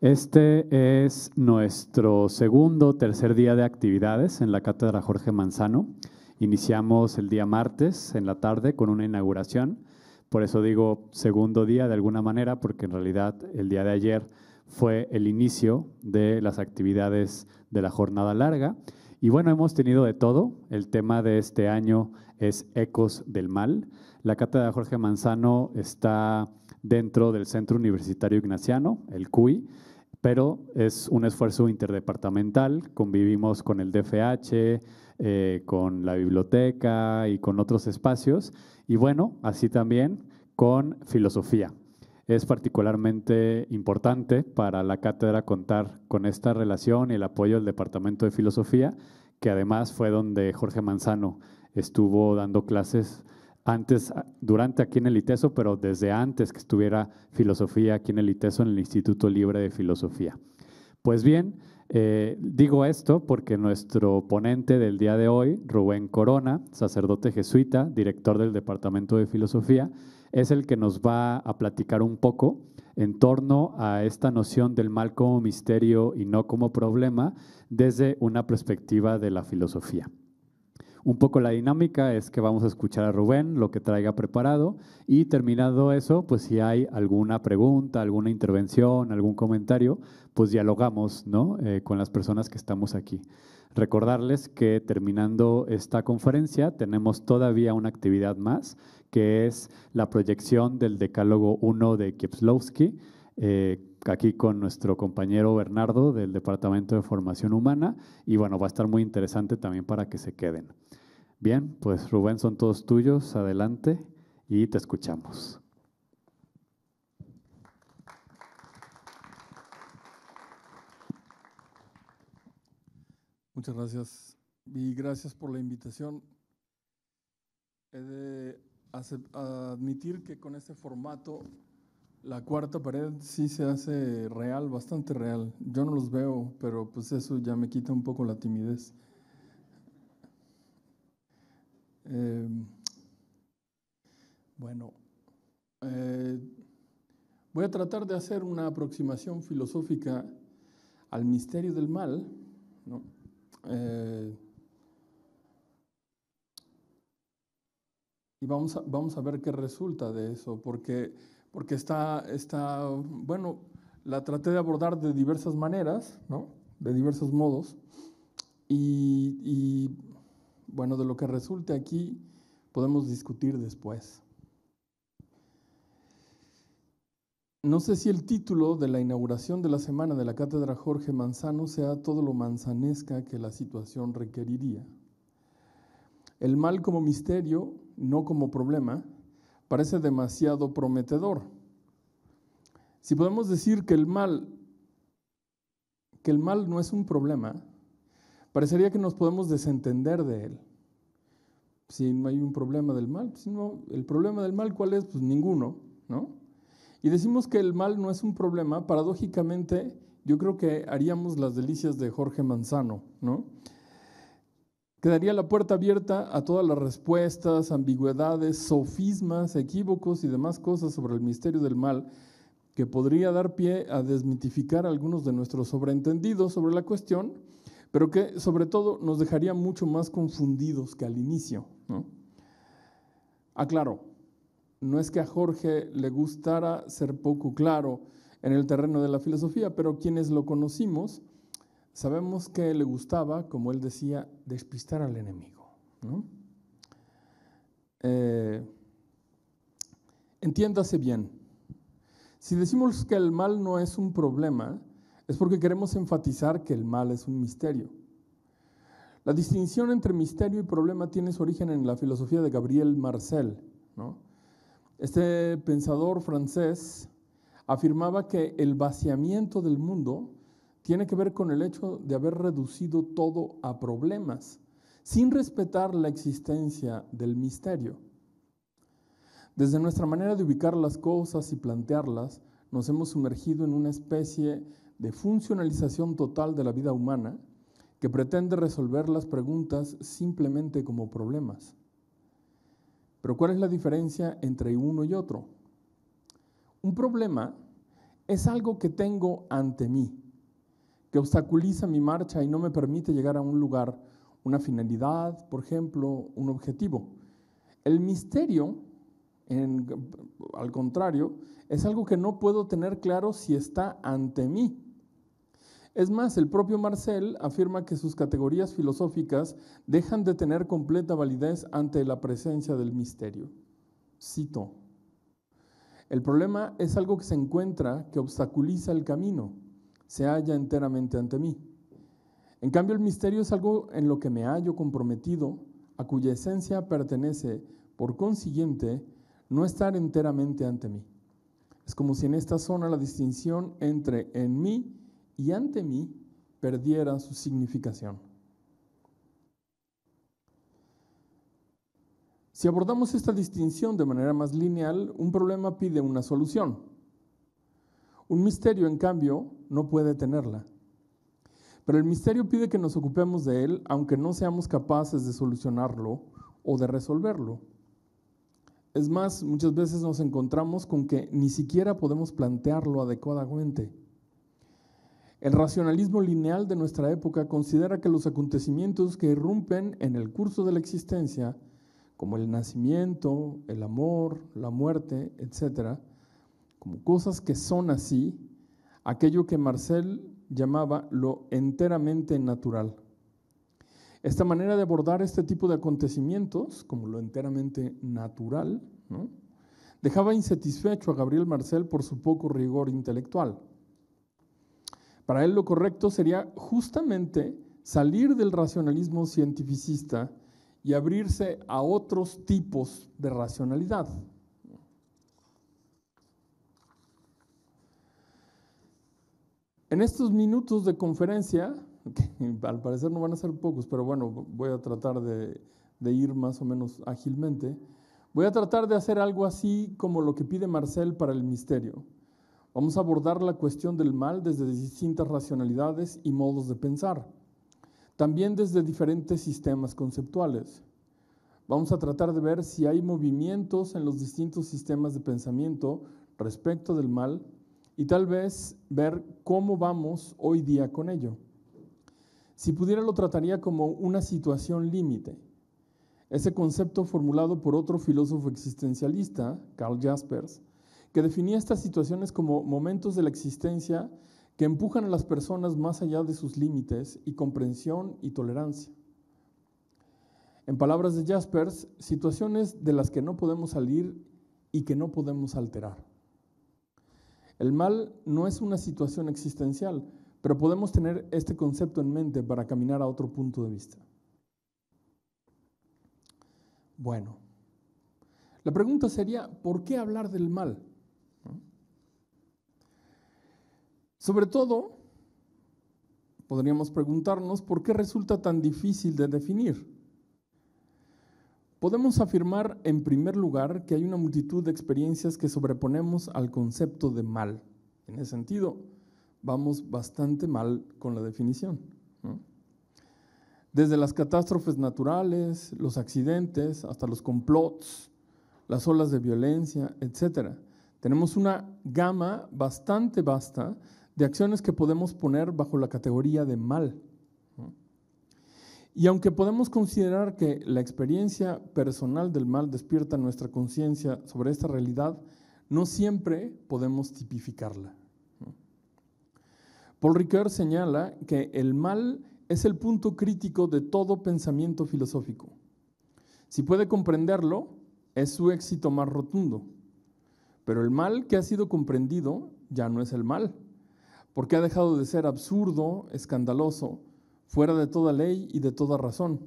Este es nuestro segundo, tercer día de actividades en la Cátedra Jorge Manzano. Iniciamos el día martes en la tarde con una inauguración. Por eso digo segundo día de alguna manera, porque en realidad el día de ayer fue el inicio de las actividades de la jornada larga. Y bueno, hemos tenido de todo. El tema de este año es Ecos del Mal. La Cátedra Jorge Manzano está dentro del Centro Universitario Ignaciano, el CUI, pero es un esfuerzo interdepartamental. Convivimos con el DFH, eh, con la biblioteca y con otros espacios. Y bueno, así también con filosofía. Es particularmente importante para la cátedra contar con esta relación y el apoyo del Departamento de Filosofía, que además fue donde Jorge Manzano estuvo dando clases antes, ah, durante aquí en el ITESO, pero desde antes que estuviera filosofía aquí en el ITESO, en el Instituto Libre de Filosofía. Pues bien, eh, digo esto porque nuestro ponente del día de hoy, Rubén Corona, sacerdote jesuita, director del Departamento de Filosofía, es el que nos va a platicar un poco en torno a esta noción del mal como misterio y no como problema desde una perspectiva de la filosofía. Un poco la dinámica es que vamos a escuchar a Rubén lo que traiga preparado y terminado eso, pues si hay alguna pregunta, alguna intervención, algún comentario, pues dialogamos ¿no? Eh, con las personas que estamos aquí. Recordarles que terminando esta conferencia tenemos todavía una actividad más, que es la proyección del Decálogo 1 de Kieslowski. Eh, aquí con nuestro compañero Bernardo del Departamento de Formación Humana y bueno, va a estar muy interesante también para que se queden. Bien, pues Rubén, son todos tuyos, adelante y te escuchamos. Muchas gracias y gracias por la invitación. He de admitir que con este formato la cuarta pared sí se hace real, bastante real. Yo no los veo, pero pues eso ya me quita un poco la timidez. Em, bueno, eh, voy a tratar de hacer una aproximación filosófica al misterio del mal. Eh, y vamos vamos a ver qué resulta de eso, porque porque está, está, bueno, la traté de abordar de diversas maneras, De diversos modos. Y, bueno, de lo que resulte aquí podemos discutir después. No sé si el título de la inauguración de la semana de la Cátedra Jorge Manzano sea todo lo manzanesca que la situación requeriría. El mal como misterio, no como problema, parece demasiado prometedor. Si podemos decir que el mal, que el mal no es un problema, parecería que nos podemos desentender de él. Si no hay un problema del mal, pues, el problema del mal cuál es? Pues ninguno, ¿no? Y decimos que el mal no es un problema, paradójicamente yo creo que haríamos las delicias de Jorge Manzano, ¿no? Quedaría la puerta abierta a todas las respuestas, ambigüedades, sofismas, equívocos y demás cosas sobre el misterio del mal que podría dar pie a desmitificar algunos de nuestros sobreentendidos sobre la cuestión, pero que sobre todo nos dejaría mucho más confundidos que al inicio. ¿no? Aclaro, no es que a Jorge le gustara ser poco claro en el terreno de la filosofía, pero quienes lo conocimos, Sabemos que le gustaba, como él decía, despistar al enemigo. Eh, entiéndase bien, si decimos que el mal no es un problema, es porque queremos enfatizar que el mal es un misterio. La distinción entre misterio y problema tiene su origen en la filosofía de Gabriel Marcel. Este pensador francés afirmaba que el vaciamiento del mundo tiene que ver con el hecho de haber reducido todo a problemas, sin respetar la existencia del misterio. Desde nuestra manera de ubicar las cosas y plantearlas, nos hemos sumergido en una especie de funcionalización total de la vida humana que pretende resolver las preguntas simplemente como problemas. Pero ¿cuál es la diferencia entre uno y otro? Un problema es algo que tengo ante mí, que obstaculiza mi marcha y no me permite llegar a un lugar, una finalidad, por ejemplo, un objetivo. El misterio, al contrario, es algo que no puedo tener claro si está ante mí. Es más, el propio Marcel afirma que sus categorías filosóficas dejan de tener completa validez ante la presencia del misterio. Cito, el problema es algo que se encuentra que obstaculiza el camino se halla enteramente ante mí. En cambio, el misterio es algo en lo que me hallo comprometido, a cuya esencia pertenece, por consiguiente, no estar enteramente ante mí. Es como si en esta zona la distinción entre en mí y ante mí perdiera su significación. Si abordamos esta distinción de manera más lineal, un problema pide una solución. Un misterio, en cambio, no puede tenerla. Pero el misterio pide que nos ocupemos de él, aunque no seamos capaces de solucionarlo o de resolverlo. Es más, muchas veces nos encontramos con que ni siquiera podemos plantearlo adecuadamente. El racionalismo lineal de nuestra época considera que los acontecimientos que irrumpen en el curso de la existencia, como el nacimiento, el amor, la muerte, etc., como cosas que son así, aquello que Marcel llamaba lo enteramente natural. Esta manera de abordar este tipo de acontecimientos, como lo enteramente natural, dejaba insatisfecho a Gabriel Marcel por su poco rigor intelectual. Para él lo correcto sería justamente salir del racionalismo cientificista y abrirse a otros tipos de racionalidad, En estos minutos de conferencia, que al parecer no van a ser pocos, pero bueno, voy a tratar de, ir más o menos ágilmente, voy a tratar de hacer algo así como lo que pide Marcel para el misterio. Vamos a abordar la cuestión del mal desde distintas racionalidades y modos de pensar, también desde diferentes sistemas conceptuales. Vamos a tratar de ver si hay movimientos en los distintos sistemas de pensamiento respecto del mal y tal vez ver cómo vamos hoy día con ello. Si pudiera lo trataría como una situación límite. Ese concepto formulado por otro filósofo existencialista, Carl Jaspers, que definía estas situaciones como momentos de la existencia que empujan a las personas más allá de sus límites y comprensión y tolerancia. En palabras de Jaspers, situaciones de las que no podemos salir y que no podemos alterar. El mal no es una situación existencial, pero podemos tener este concepto en mente para caminar a otro punto de vista. Bueno, la pregunta sería, ¿por qué hablar del mal? Sobre todo, podríamos preguntarnos por qué resulta tan difícil de definir. Podemos afirmar, en primer lugar, que hay una multitud de experiencias que sobreponemos al concepto de mal. En ese sentido, vamos bastante mal con la definición. Desde las catástrofes naturales, los accidentes, hasta los complots, las olas de violencia, etc. Tenemos una gama bastante vasta de acciones que podemos poner bajo la categoría de mal. Y aunque podemos considerar que la experiencia personal del mal despierta nuestra conciencia sobre esta realidad, no siempre podemos tipificarla. Paul Ricoeur señala que el mal es el punto crítico de todo pensamiento filosófico. Si puede comprenderlo, es su éxito más rotundo. Pero el mal que ha sido comprendido ya no es el mal, porque ha dejado de ser absurdo, escandaloso, fuera de toda ley y de toda razón.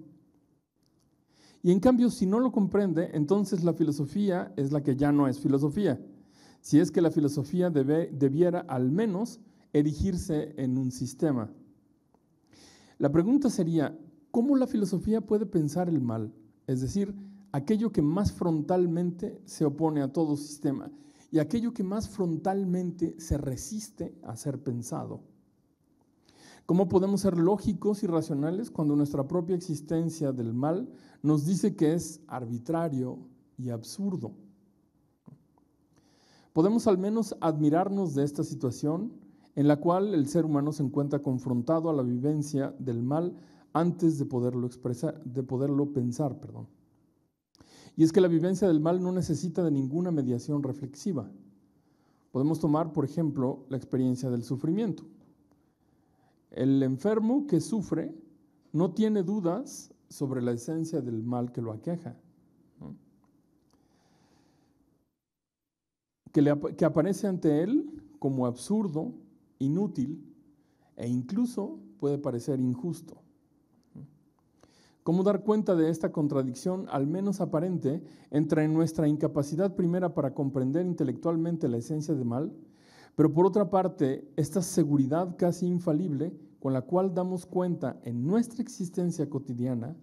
Y en cambio, si no lo comprende, entonces la filosofía es la que ya no es filosofía, si es que la filosofía debiera al menos erigirse en un sistema. La pregunta sería, ¿cómo la filosofía puede pensar el mal? Es decir, aquello que más frontalmente se opone a todo sistema y aquello que más frontalmente se resiste a ser pensado. ¿Cómo podemos ser lógicos y racionales cuando nuestra propia existencia del mal nos dice que es arbitrario y absurdo? Podemos al menos admirarnos de esta situación en la cual el ser humano se encuentra confrontado a la vivencia del mal antes de poderlo expresar, de poderlo pensar, perdón. Y es que la vivencia del mal no necesita de ninguna mediación reflexiva. Podemos tomar, por ejemplo, la experiencia del sufrimiento. El enfermo que sufre no tiene dudas sobre la esencia del mal que lo aqueja. Que, que aparece ante él como absurdo, inútil e incluso puede parecer injusto. ¿Cómo dar cuenta de esta contradicción, al menos aparente, entre nuestra incapacidad primera para comprender intelectualmente la esencia del mal pero por otra parte, esta seguridad casi infalible con la cual damos cuenta en nuestra existencia cotidiana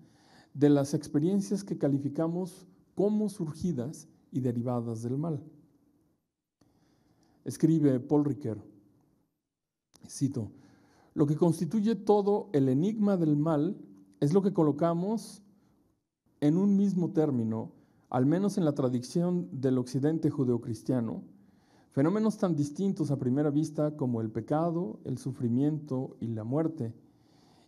de las experiencias que calificamos como surgidas y derivadas del mal. Escribe Paul Ricoeur, cito, lo que constituye todo el enigma del mal es lo que colocamos en un mismo término, al menos en la tradición del occidente judeocristiano, fenómenos tan distintos a primera vista como el pecado, el sufrimiento y la muerte.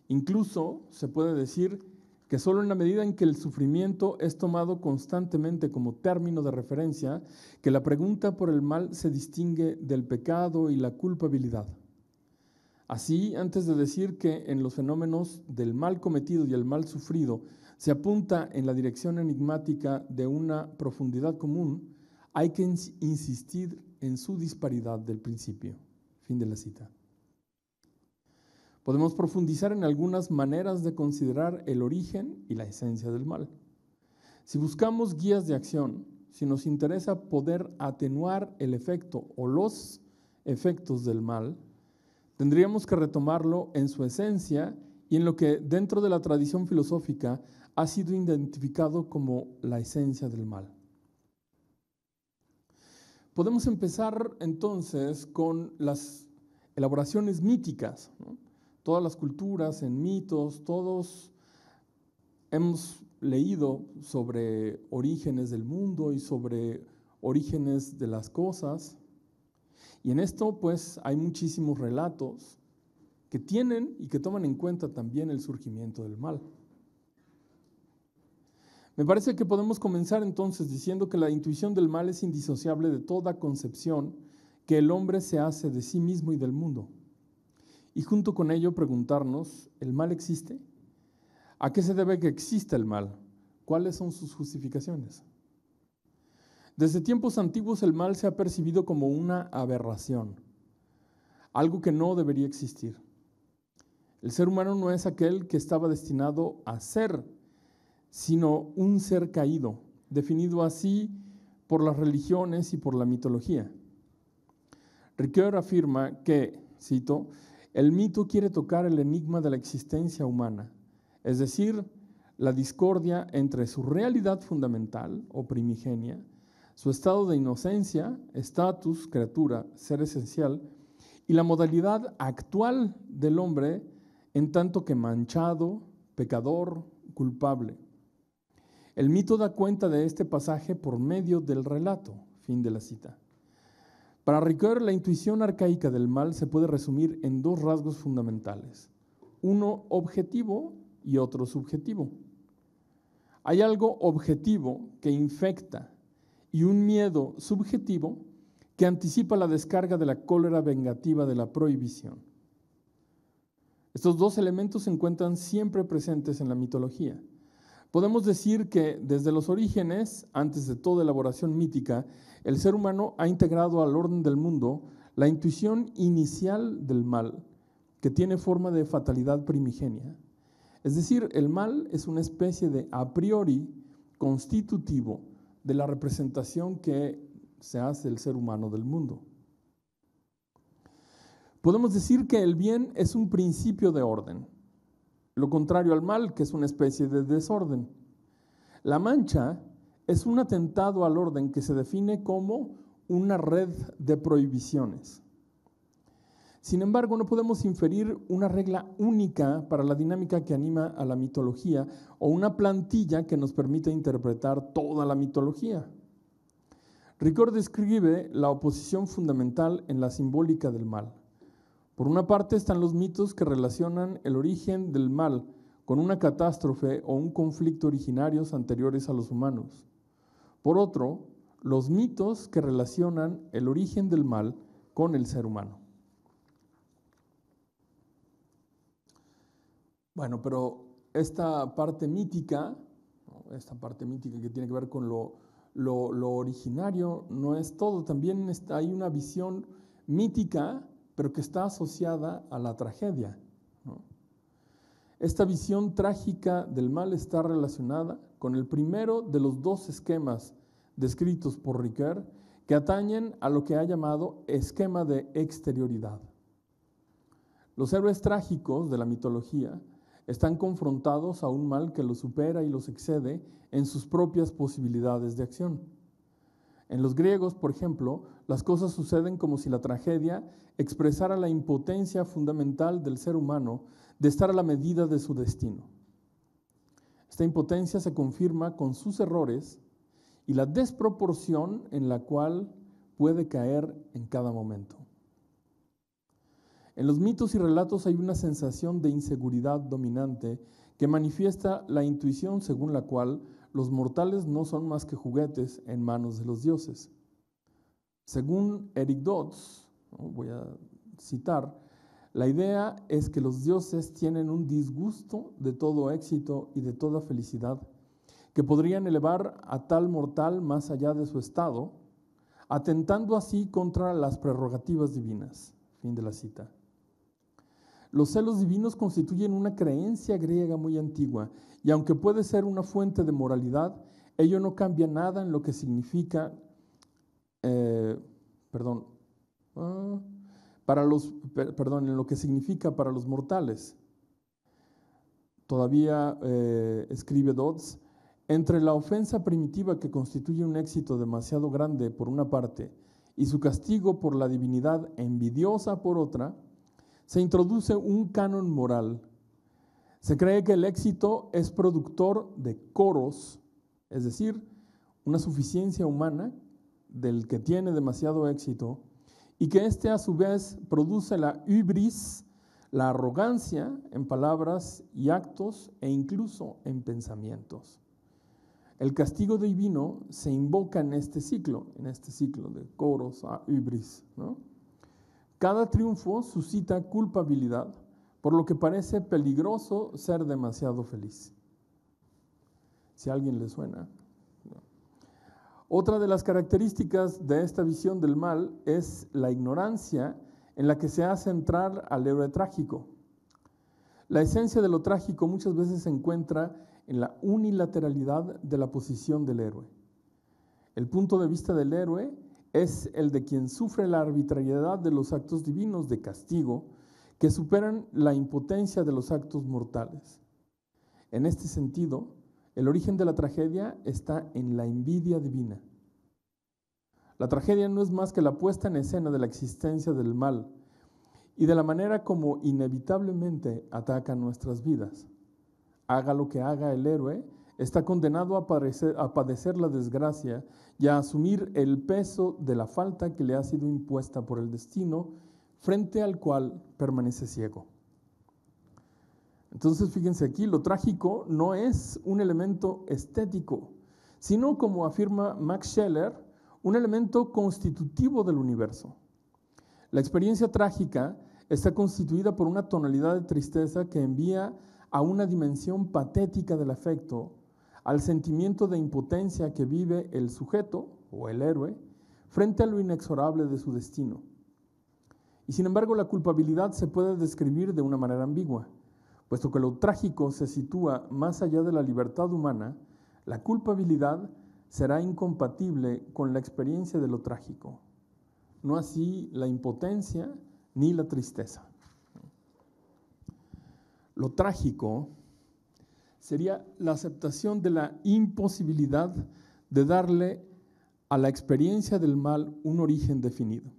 Incluso se puede decir que solo en la medida en que el sufrimiento es tomado constantemente como término de referencia, que la pregunta por el mal se distingue del pecado y la culpabilidad. Así, antes de decir que en los fenómenos del mal cometido y el mal sufrido se apunta en la dirección enigmática de una profundidad común, hay que insistir en su disparidad del principio. Fin de la cita. Podemos profundizar en algunas maneras de considerar el origen y la esencia del mal. Si buscamos guías de acción, si nos interesa poder atenuar el efecto o los efectos del mal, tendríamos que retomarlo en su esencia y en lo que dentro de la tradición filosófica ha sido identificado como la esencia del mal. Podemos empezar entonces con las elaboraciones míticas. Todas las culturas en mitos, todos hemos leído sobre orígenes del mundo y sobre orígenes de las cosas. Y en esto pues hay muchísimos relatos que tienen y que toman en cuenta también el surgimiento del mal. Me parece que podemos comenzar entonces diciendo que la intuición del mal es indisociable de toda concepción que el hombre se hace de sí mismo y del mundo. Y junto con ello preguntarnos, ¿el mal existe? ¿A qué se debe que exista el mal? ¿Cuáles son sus justificaciones? Desde tiempos antiguos el mal se ha percibido como una aberración, algo que no debería existir. El ser humano no es aquel que estaba destinado a ser sino un ser caído, definido así por las religiones y por la mitología. Ricoeur afirma que, cito, el mito quiere tocar el enigma de la existencia humana, es decir, la discordia entre su realidad fundamental o primigenia, su estado de inocencia, estatus, criatura, ser esencial, y la modalidad actual del hombre en tanto que manchado, pecador, culpable. El mito da cuenta de este pasaje por medio del relato. Fin de la cita. Para Ricoeur, la intuición arcaica del mal se puede resumir en dos rasgos fundamentales, uno objetivo y otro subjetivo. Hay algo objetivo que infecta y un miedo subjetivo que anticipa la descarga de la cólera vengativa de la prohibición. Estos dos elementos se encuentran siempre presentes en la mitología Podemos decir que desde los orígenes, antes de toda elaboración mítica, el ser humano ha integrado al orden del mundo la intuición inicial del mal, que tiene forma de fatalidad primigenia. Es decir, el mal es una especie de a priori constitutivo de la representación que se hace el ser humano del mundo. Podemos decir que el bien es un principio de orden, lo contrario al mal, que es una especie de desorden. La mancha es un atentado al orden que se define como una red de prohibiciones. Sin embargo, no podemos inferir una regla única para la dinámica que anima a la mitología o una plantilla que nos permita interpretar toda la mitología. Ricord describe la oposición fundamental en la simbólica del mal. Por una parte están los mitos que relacionan el origen del mal con una catástrofe o un conflicto originarios anteriores a los humanos. Por otro, los mitos que relacionan el origen del mal con el ser humano. Bueno, pero esta parte mítica, esta parte mítica que tiene que ver con lo, originario, no es todo. También hay una visión mítica pero que está asociada a la tragedia. Esta visión trágica del mal está relacionada con el primero de los dos esquemas descritos por Ricoeur que atañen a lo que ha llamado esquema de exterioridad. Los héroes trágicos de la mitología están confrontados a un mal que los supera y los excede en sus propias posibilidades de acción. En los griegos, por ejemplo, las cosas suceden como si la tragedia expresara la impotencia fundamental del ser humano de estar a la medida de su destino. Esta impotencia se confirma con sus errores y la desproporción en la cual puede caer en cada momento. En los mitos y relatos hay una sensación de inseguridad dominante que manifiesta la intuición según la cual los mortales no son más que juguetes en manos de los dioses. Según Eric Dodds, voy a citar, la idea es que los dioses tienen un disgusto de todo éxito y de toda felicidad, que podrían elevar a tal mortal más allá de su estado, atentando así contra las prerrogativas divinas. Fin de la cita. Los celos divinos constituyen una creencia griega muy antigua y aunque puede ser una fuente de moralidad, ello no cambia nada en lo que significa, eh, perdón, ah, para los, en lo que significa para los mortales. Todavía eh, escribe Dodds, entre la ofensa primitiva que constituye un éxito demasiado grande por una parte y su castigo por la divinidad envidiosa por otra, se introduce un canon moral. Se cree que el éxito es productor de coros, es decir, una suficiencia humana del que tiene demasiado éxito, y que éste a su vez produce la hubris, la arrogancia en palabras y actos e incluso en pensamientos. El castigo divino se invoca en este ciclo, en este ciclo de coros a hubris. ¿no? Cada triunfo suscita culpabilidad, por lo que parece peligroso ser demasiado feliz. Si a alguien le suena. Otra de las características de esta visión del mal es la ignorancia en la que se hace entrar al héroe trágico. La esencia de lo trágico muchas veces se encuentra en la unilateralidad de la posición del héroe. El punto de vista del héroe es el de quien sufre la arbitrariedad de los actos divinos de castigo que superan la impotencia de los actos mortales. En este sentido, el origen de la tragedia está en la envidia divina. La tragedia no es más que la puesta en escena de la existencia del mal y de la manera como inevitablemente ataca nuestras vidas. Haga lo que haga el héroe, está condenado a padecer, la desgracia y a asumir el peso de la falta que le ha sido impuesta por el destino, frente al cual permanece ciego. Entonces, fíjense aquí, lo trágico no es un elemento estético, sino, como afirma Max Scheller, un elemento constitutivo del universo. La experiencia trágica está constituida por una tonalidad de tristeza que envía a una dimensión patética del afecto al sentimiento de impotencia que vive el sujeto o el héroe frente a lo inexorable de su destino. Y sin embargo, la culpabilidad se puede describir de una manera ambigua, puesto que lo trágico se sitúa más allá de la libertad humana, la culpabilidad será incompatible con la experiencia de lo trágico, no así la impotencia ni la tristeza. Lo trágico sería la aceptación de la imposibilidad de darle a la experiencia del mal un origen definido.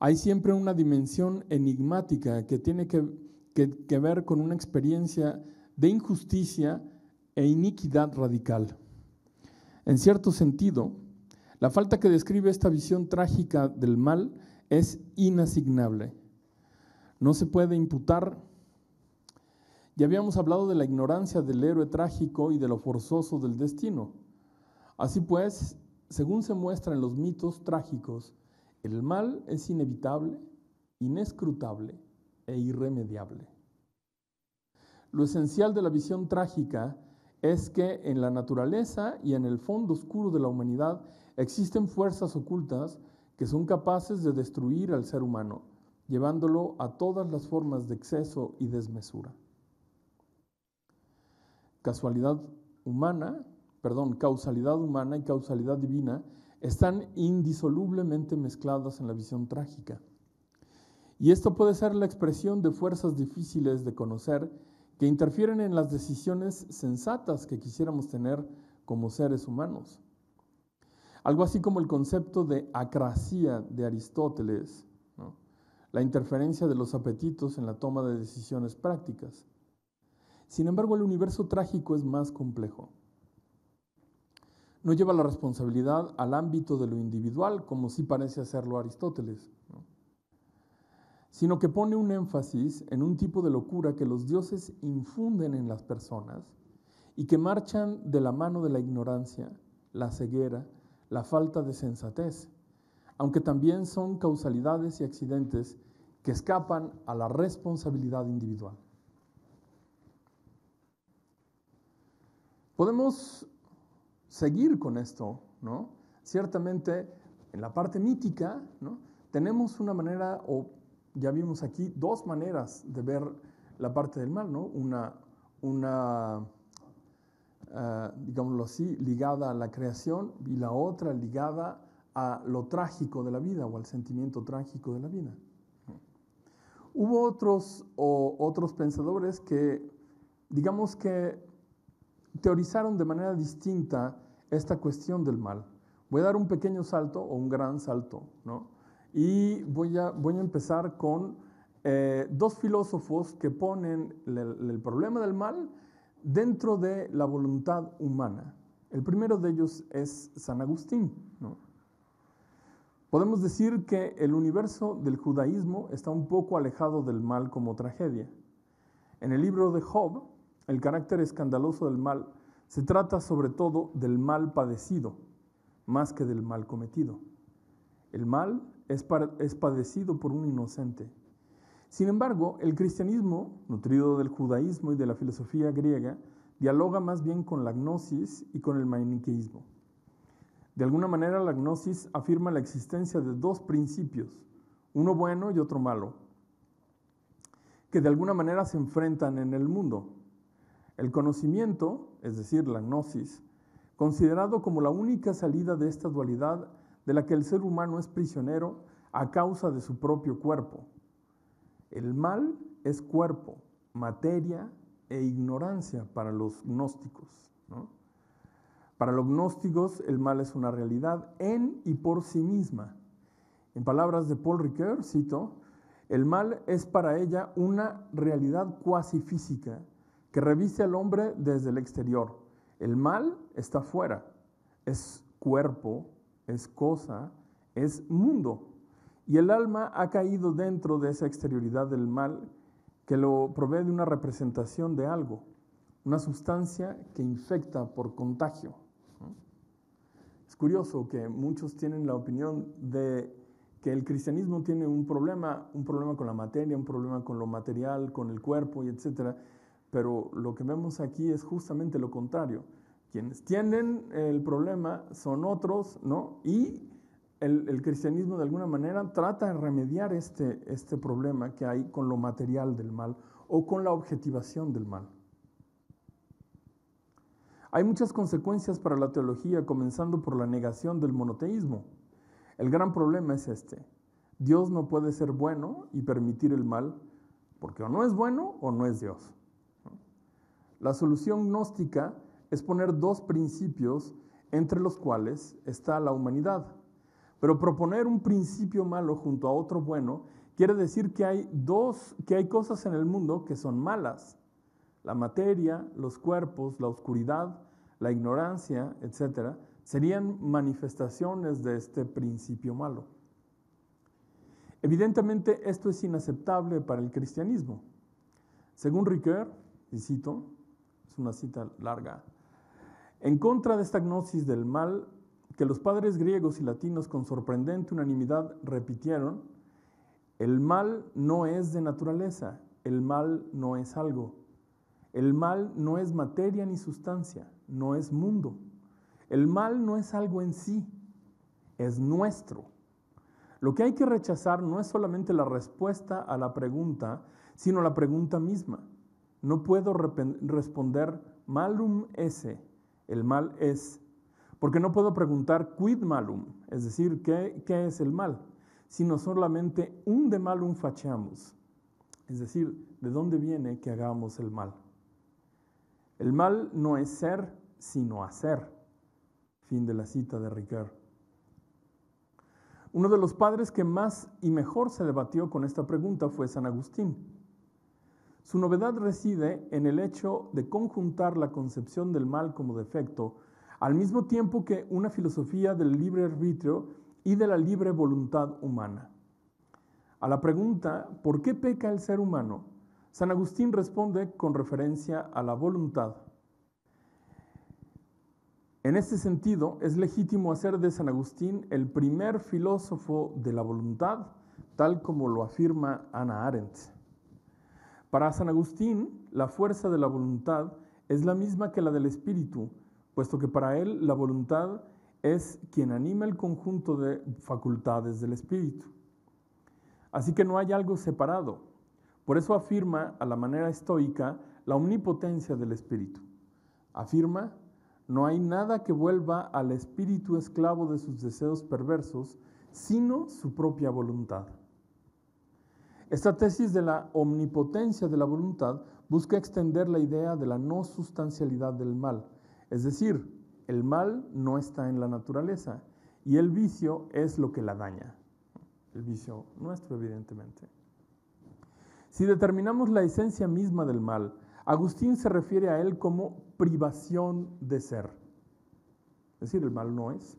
Hay siempre una dimensión enigmática que tiene que, ver con una experiencia de injusticia e iniquidad radical. En cierto sentido, la falta que describe esta visión trágica del mal es inasignable. No se puede imputar ya habíamos hablado de la ignorancia del héroe trágico y de lo forzoso del destino. Así pues, según se muestra en los mitos trágicos, el mal es inevitable, inescrutable e irremediable. Lo esencial de la visión trágica es que en la naturaleza y en el fondo oscuro de la humanidad existen fuerzas ocultas que son capaces de destruir al ser humano, llevándolo a todas las formas de exceso y desmesura casualidad humana, perdón, causalidad humana y causalidad divina están indisolublemente mezcladas en la visión trágica. Y esto puede ser la expresión de fuerzas difíciles de conocer que interfieren en las decisiones sensatas que quisiéramos tener como seres humanos. Algo así como el concepto de acracia de Aristóteles, la interferencia de los apetitos en la toma de decisiones prácticas. Sin embargo, el universo trágico es más complejo. No lleva la responsabilidad al ámbito de lo individual, como sí parece hacerlo Aristóteles, sino que pone un énfasis en un tipo de locura que los dioses infunden en las personas y que marchan de la mano de la ignorancia, la ceguera, la falta de sensatez, aunque también son causalidades y accidentes que escapan a la responsabilidad individual. Podemos seguir con esto, ¿no? Ciertamente, en la parte mítica, ¿no? tenemos una manera, o ya vimos aquí, dos maneras de ver la parte del mal, ¿no? Una, una eh, digámoslo así, ligada a la creación y la otra ligada a lo trágico de la vida o al sentimiento trágico de la vida. Hubo otros, o, otros pensadores que, digamos que teorizaron de manera distinta esta cuestión del mal. Voy a dar un pequeño salto o un gran salto, ¿no? Y voy a, voy a empezar con eh, dos filósofos que ponen el, problema del mal dentro de la voluntad humana. El primero de ellos es San Agustín, Podemos decir que el universo del judaísmo está un poco alejado del mal como tragedia. En el libro de Job, el carácter escandaloso del mal se trata sobre todo del mal padecido, más que del mal cometido. El mal es, padecido por un inocente. Sin embargo, el cristianismo, nutrido del judaísmo y de la filosofía griega, dialoga más bien con la gnosis y con el maniqueísmo. De alguna manera, la gnosis afirma la existencia de dos principios, uno bueno y otro malo, que de alguna manera se enfrentan en el mundo, el conocimiento, es decir, la gnosis, considerado como la única salida de esta dualidad de la que el ser humano es prisionero a causa de su propio cuerpo. El mal es cuerpo, materia e ignorancia para los gnósticos. Para los gnósticos el mal es una realidad en y por sí misma. En palabras de Paul Ricoeur, cito, el mal es para ella una realidad cuasi física que reviste al hombre desde el exterior. El mal está fuera, es cuerpo, es cosa, es mundo. Y el alma ha caído dentro de esa exterioridad del mal que lo provee de una representación de algo, una sustancia que infecta por contagio. Es curioso que muchos tienen la opinión de que el cristianismo tiene un problema, un problema con la materia, un problema con lo material, con el cuerpo etc., pero lo que vemos aquí es justamente lo contrario. Quienes tienen el problema son otros, ¿no? Y el, cristianismo de alguna manera trata de remediar este, este problema que hay con lo material del mal o con la objetivación del mal. Hay muchas consecuencias para la teología, comenzando por la negación del monoteísmo. El gran problema es este. Dios no puede ser bueno y permitir el mal, porque o no es bueno o no es Dios. La solución gnóstica es poner dos principios entre los cuales está la humanidad. Pero proponer un principio malo junto a otro bueno quiere decir que hay dos, que hay cosas en el mundo que son malas: la materia, los cuerpos, la oscuridad, la ignorancia, etcétera, serían manifestaciones de este principio malo. Evidentemente, esto es inaceptable para el cristianismo. Según Ricoeur, y cito, una cita larga, en contra de esta gnosis del mal que los padres griegos y latinos con sorprendente unanimidad repitieron, el mal no es de naturaleza, el mal no es algo, el mal no es materia ni sustancia, no es mundo, el mal no es algo en sí, es nuestro. Lo que hay que rechazar no es solamente la respuesta a la pregunta, sino la pregunta misma. No puedo responder malum ese, el mal es, porque no puedo preguntar quid malum, es decir, ¿qué, qué es el mal? Sino solamente un de malum fachamos. es decir, ¿de dónde viene que hagamos el mal? El mal no es ser, sino hacer. Fin de la cita de Ricard. Uno de los padres que más y mejor se debatió con esta pregunta fue San Agustín su novedad reside en el hecho de conjuntar la concepción del mal como defecto, al mismo tiempo que una filosofía del libre arbitrio y de la libre voluntad humana. A la pregunta, ¿por qué peca el ser humano? San Agustín responde con referencia a la voluntad. En este sentido, es legítimo hacer de San Agustín el primer filósofo de la voluntad, tal como lo afirma Ana Arendt. Para San Agustín, la fuerza de la voluntad es la misma que la del espíritu, puesto que para él la voluntad es quien anima el conjunto de facultades del espíritu. Así que no hay algo separado. Por eso afirma a la manera estoica la omnipotencia del espíritu. Afirma, no hay nada que vuelva al espíritu esclavo de sus deseos perversos, sino su propia voluntad. Esta tesis de la omnipotencia de la voluntad busca extender la idea de la no sustancialidad del mal, es decir, el mal no está en la naturaleza y el vicio es lo que la daña, el vicio nuestro evidentemente. Si determinamos la esencia misma del mal, Agustín se refiere a él como privación de ser, es decir, el mal no es.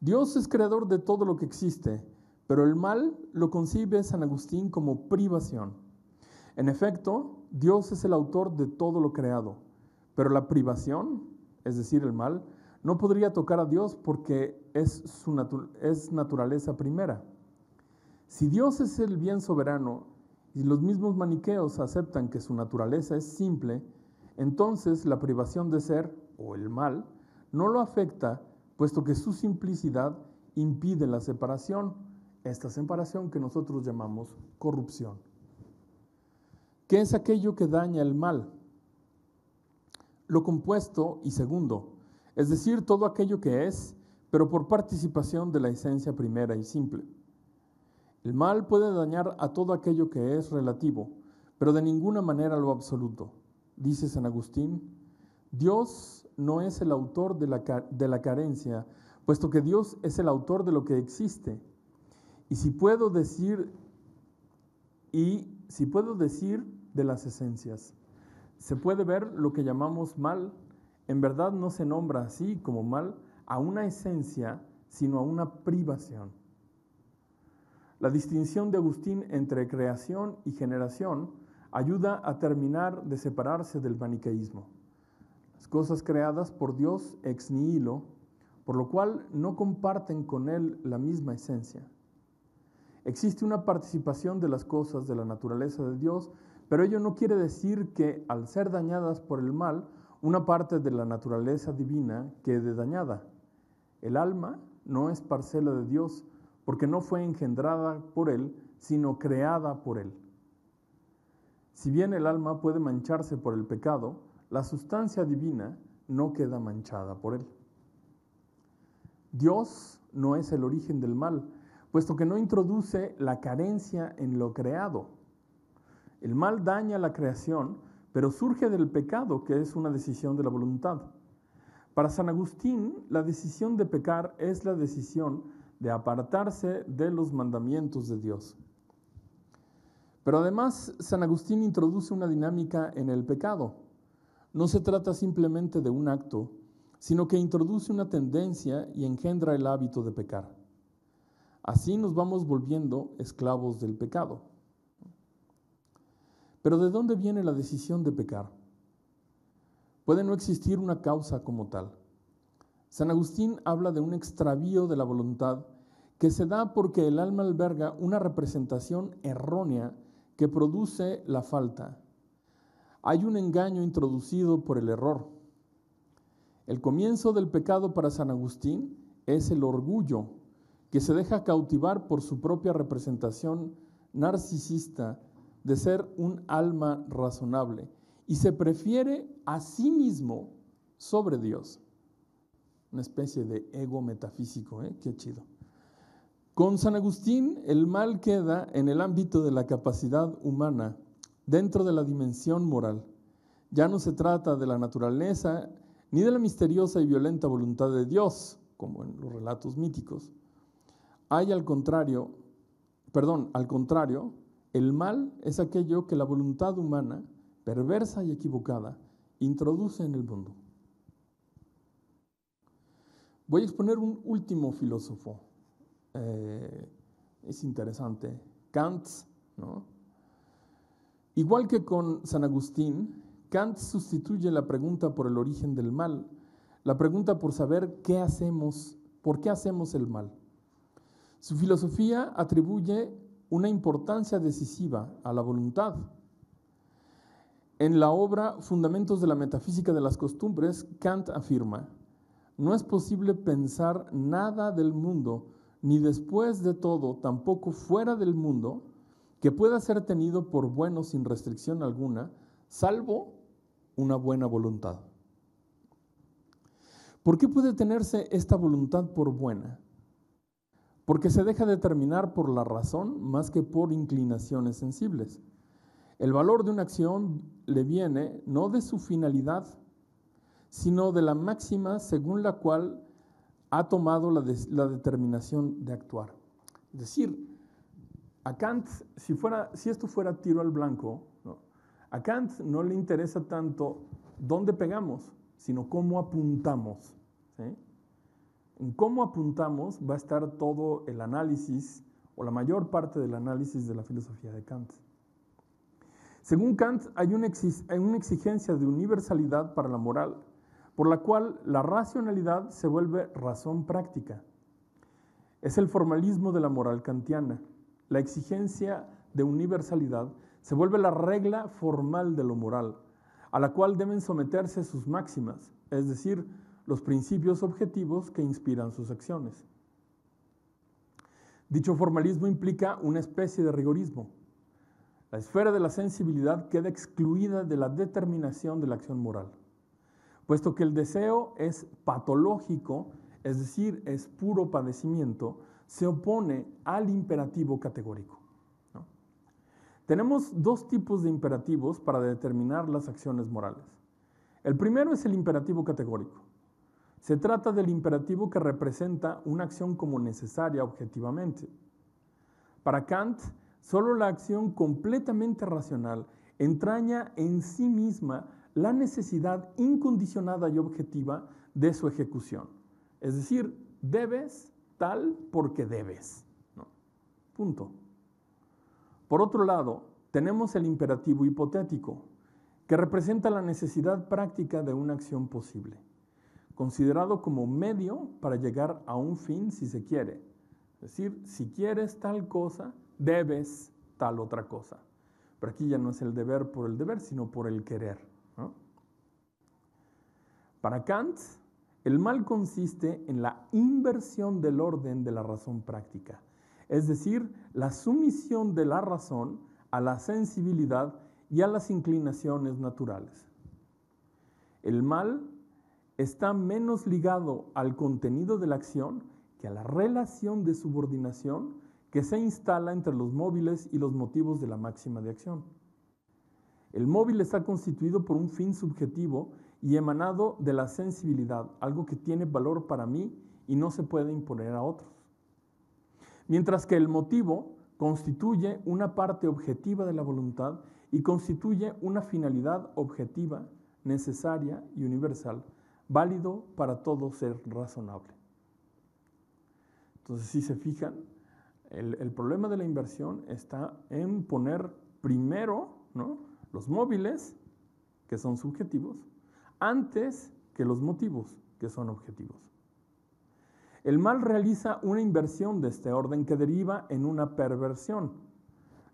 Dios es creador de todo lo que existe, pero el mal lo concibe San Agustín como privación. En efecto, Dios es el autor de todo lo creado, pero la privación, es decir, el mal, no podría tocar a Dios porque es su naturaleza primera. Si Dios es el bien soberano y los mismos maniqueos aceptan que su naturaleza es simple, entonces la privación de ser, o el mal, no lo afecta, puesto que su simplicidad impide la separación esta separación que nosotros llamamos corrupción. ¿Qué es aquello que daña el mal? Lo compuesto y segundo, es decir, todo aquello que es, pero por participación de la esencia primera y simple. El mal puede dañar a todo aquello que es relativo, pero de ninguna manera lo absoluto. Dice San Agustín, Dios no es el autor de la, de la carencia, puesto que Dios es el autor de lo que existe y si puedo decir, y si puedo decir de las esencias, se puede ver lo que llamamos mal. En verdad no se nombra así como mal a una esencia, sino a una privación. La distinción de Agustín entre creación y generación ayuda a terminar de separarse del maniqueísmo. Las cosas creadas por Dios ex nihilo, por lo cual no comparten con Él la misma esencia. Existe una participación de las cosas de la naturaleza de Dios, pero ello no quiere decir que al ser dañadas por el mal, una parte de la naturaleza divina quede dañada. El alma no es parcela de Dios porque no fue engendrada por Él, sino creada por Él. Si bien el alma puede mancharse por el pecado, la sustancia divina no queda manchada por Él. Dios no es el origen del mal, puesto que no introduce la carencia en lo creado. El mal daña la creación, pero surge del pecado, que es una decisión de la voluntad. Para San Agustín, la decisión de pecar es la decisión de apartarse de los mandamientos de Dios. Pero además, San Agustín introduce una dinámica en el pecado. No se trata simplemente de un acto, sino que introduce una tendencia y engendra el hábito de pecar. Así nos vamos volviendo esclavos del pecado. Pero ¿de dónde viene la decisión de pecar? Puede no existir una causa como tal. San Agustín habla de un extravío de la voluntad que se da porque el alma alberga una representación errónea que produce la falta. Hay un engaño introducido por el error. El comienzo del pecado para San Agustín es el orgullo que se deja cautivar por su propia representación narcisista de ser un alma razonable y se prefiere a sí mismo sobre Dios. Una especie de ego metafísico, ¿eh? Qué chido. Con San Agustín, el mal queda en el ámbito de la capacidad humana, dentro de la dimensión moral. Ya no se trata de la naturaleza ni de la misteriosa y violenta voluntad de Dios, como en los relatos míticos, hay al contrario, perdón, al contrario, el mal es aquello que la voluntad humana, perversa y equivocada, introduce en el mundo. Voy a exponer un último filósofo. Eh, es interesante. Kant, Igual que con San Agustín, Kant sustituye la pregunta por el origen del mal, la pregunta por saber qué hacemos, por qué hacemos el mal. Su filosofía atribuye una importancia decisiva a la voluntad. En la obra Fundamentos de la Metafísica de las Costumbres, Kant afirma, no es posible pensar nada del mundo, ni después de todo, tampoco fuera del mundo, que pueda ser tenido por bueno sin restricción alguna, salvo una buena voluntad. ¿Por qué puede tenerse esta voluntad por buena? porque se deja determinar por la razón más que por inclinaciones sensibles. El valor de una acción le viene no de su finalidad, sino de la máxima según la cual ha tomado la, determinación de actuar. Es decir, a Kant, si, esto fuera tiro al blanco, a Kant no le interesa tanto dónde pegamos, sino cómo apuntamos. ¿sí? En cómo apuntamos va a estar todo el análisis o la mayor parte del análisis de la filosofía de Kant. Según Kant, hay una, exigencia de universalidad para la moral, por la cual la racionalidad se vuelve razón práctica. Es el formalismo de la moral kantiana. La exigencia de universalidad se vuelve la regla formal de lo moral, a la cual deben someterse sus máximas, es decir, los principios objetivos que inspiran sus acciones. Dicho formalismo implica una especie de rigorismo. La esfera de la sensibilidad queda excluida de la determinación de la acción moral, puesto que el deseo es patológico, es decir, es puro padecimiento, se opone al imperativo categórico. Tenemos dos tipos de imperativos para determinar las acciones morales. El primero es el imperativo categórico. Se trata del imperativo que representa una acción como necesaria objetivamente. Para Kant, solo la acción completamente racional entraña en sí misma la necesidad incondicionada y objetiva de su ejecución. Es decir, debes tal porque debes. Punto. Por otro lado, tenemos el imperativo hipotético, que representa la necesidad práctica de una acción posible considerado como medio para llegar a un fin si se quiere. Es decir, si quieres tal cosa, debes tal otra cosa. Pero aquí ya no es el deber por el deber, sino por el querer. Para Kant, el mal consiste en la inversión del orden de la razón práctica, es decir, la sumisión de la razón a la sensibilidad y a las inclinaciones naturales. El mal está menos ligado al contenido de la acción que a la relación de subordinación que se instala entre los móviles y los motivos de la máxima de acción. El móvil está constituido por un fin subjetivo y emanado de la sensibilidad, algo que tiene valor para mí y no se puede imponer a otros. Mientras que el motivo constituye una parte objetiva de la voluntad y constituye una finalidad objetiva, necesaria y universal válido para todo ser razonable. Entonces, si se fijan, el, problema de la inversión está en poner primero los móviles, que son subjetivos, antes que los motivos, que son objetivos. El mal realiza una inversión de este orden que deriva en una perversión.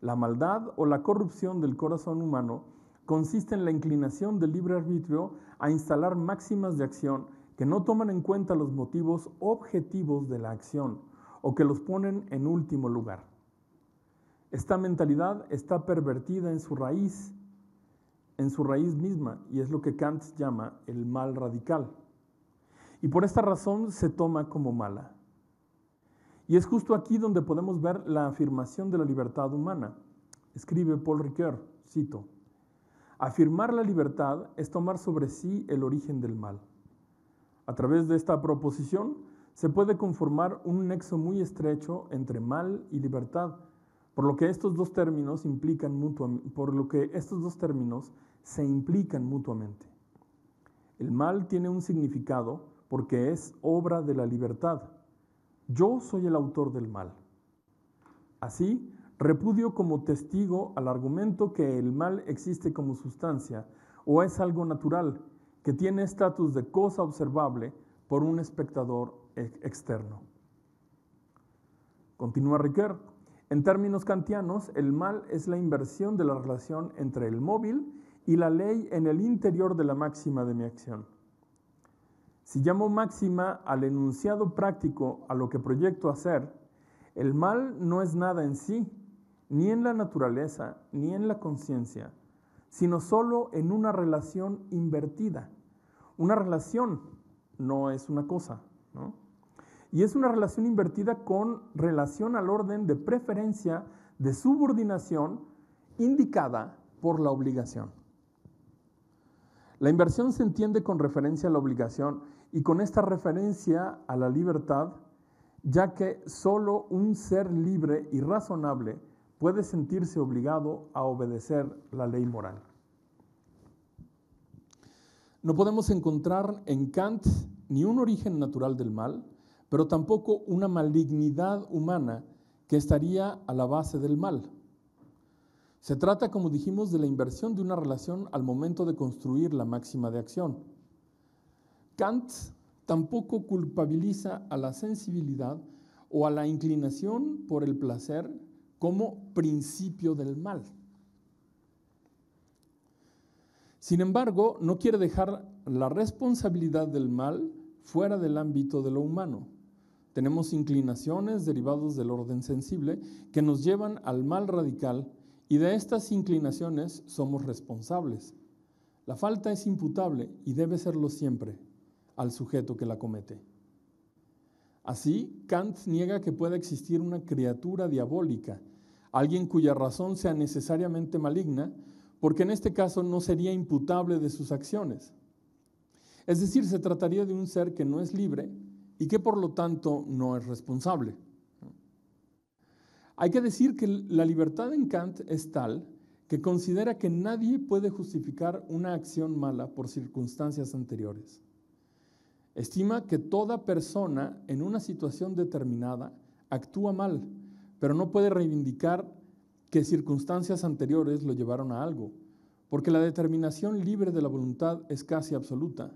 La maldad o la corrupción del corazón humano consiste en la inclinación del libre arbitrio a instalar máximas de acción que no toman en cuenta los motivos objetivos de la acción o que los ponen en último lugar. Esta mentalidad está pervertida en su raíz, en su raíz misma, y es lo que Kant llama el mal radical. Y por esta razón se toma como mala. Y es justo aquí donde podemos ver la afirmación de la libertad humana. Escribe Paul Ricoeur, cito, Afirmar la libertad es tomar sobre sí el origen del mal. A través de esta proposición se puede conformar un nexo muy estrecho entre mal y libertad, por lo que estos dos términos implican mutuamente, por lo que estos dos términos se implican mutuamente. El mal tiene un significado porque es obra de la libertad. Yo soy el autor del mal. Así, Repudio como testigo al argumento que el mal existe como sustancia o es algo natural que tiene estatus de cosa observable por un espectador externo. Continúa Riquet. En términos kantianos, el mal es la inversión de la relación entre el móvil y la ley en el interior de la máxima de mi acción. Si llamo máxima al enunciado práctico a lo que proyecto hacer, el mal no es nada en sí, ni en la naturaleza, ni en la conciencia, sino solo en una relación invertida. Una relación no es una cosa, ¿no? Y es una relación invertida con relación al orden de preferencia, de subordinación, indicada por la obligación. La inversión se entiende con referencia a la obligación y con esta referencia a la libertad, ya que solo un ser libre y razonable puede sentirse obligado a obedecer la ley moral. No podemos encontrar en Kant ni un origen natural del mal, pero tampoco una malignidad humana que estaría a la base del mal. Se trata, como dijimos, de la inversión de una relación al momento de construir la máxima de acción. Kant tampoco culpabiliza a la sensibilidad o a la inclinación por el placer como principio del mal. Sin embargo, no quiere dejar la responsabilidad del mal fuera del ámbito de lo humano. Tenemos inclinaciones derivadas del orden sensible que nos llevan al mal radical y de estas inclinaciones somos responsables. La falta es imputable y debe serlo siempre al sujeto que la comete. Así, Kant niega que pueda existir una criatura diabólica, alguien cuya razón sea necesariamente maligna, porque en este caso no sería imputable de sus acciones. Es decir, se trataría de un ser que no es libre y que por lo tanto no es responsable. Hay que decir que la libertad en Kant es tal que considera que nadie puede justificar una acción mala por circunstancias anteriores. Estima que toda persona en una situación determinada actúa mal, pero no puede reivindicar que circunstancias anteriores lo llevaron a algo, porque la determinación libre de la voluntad es casi absoluta.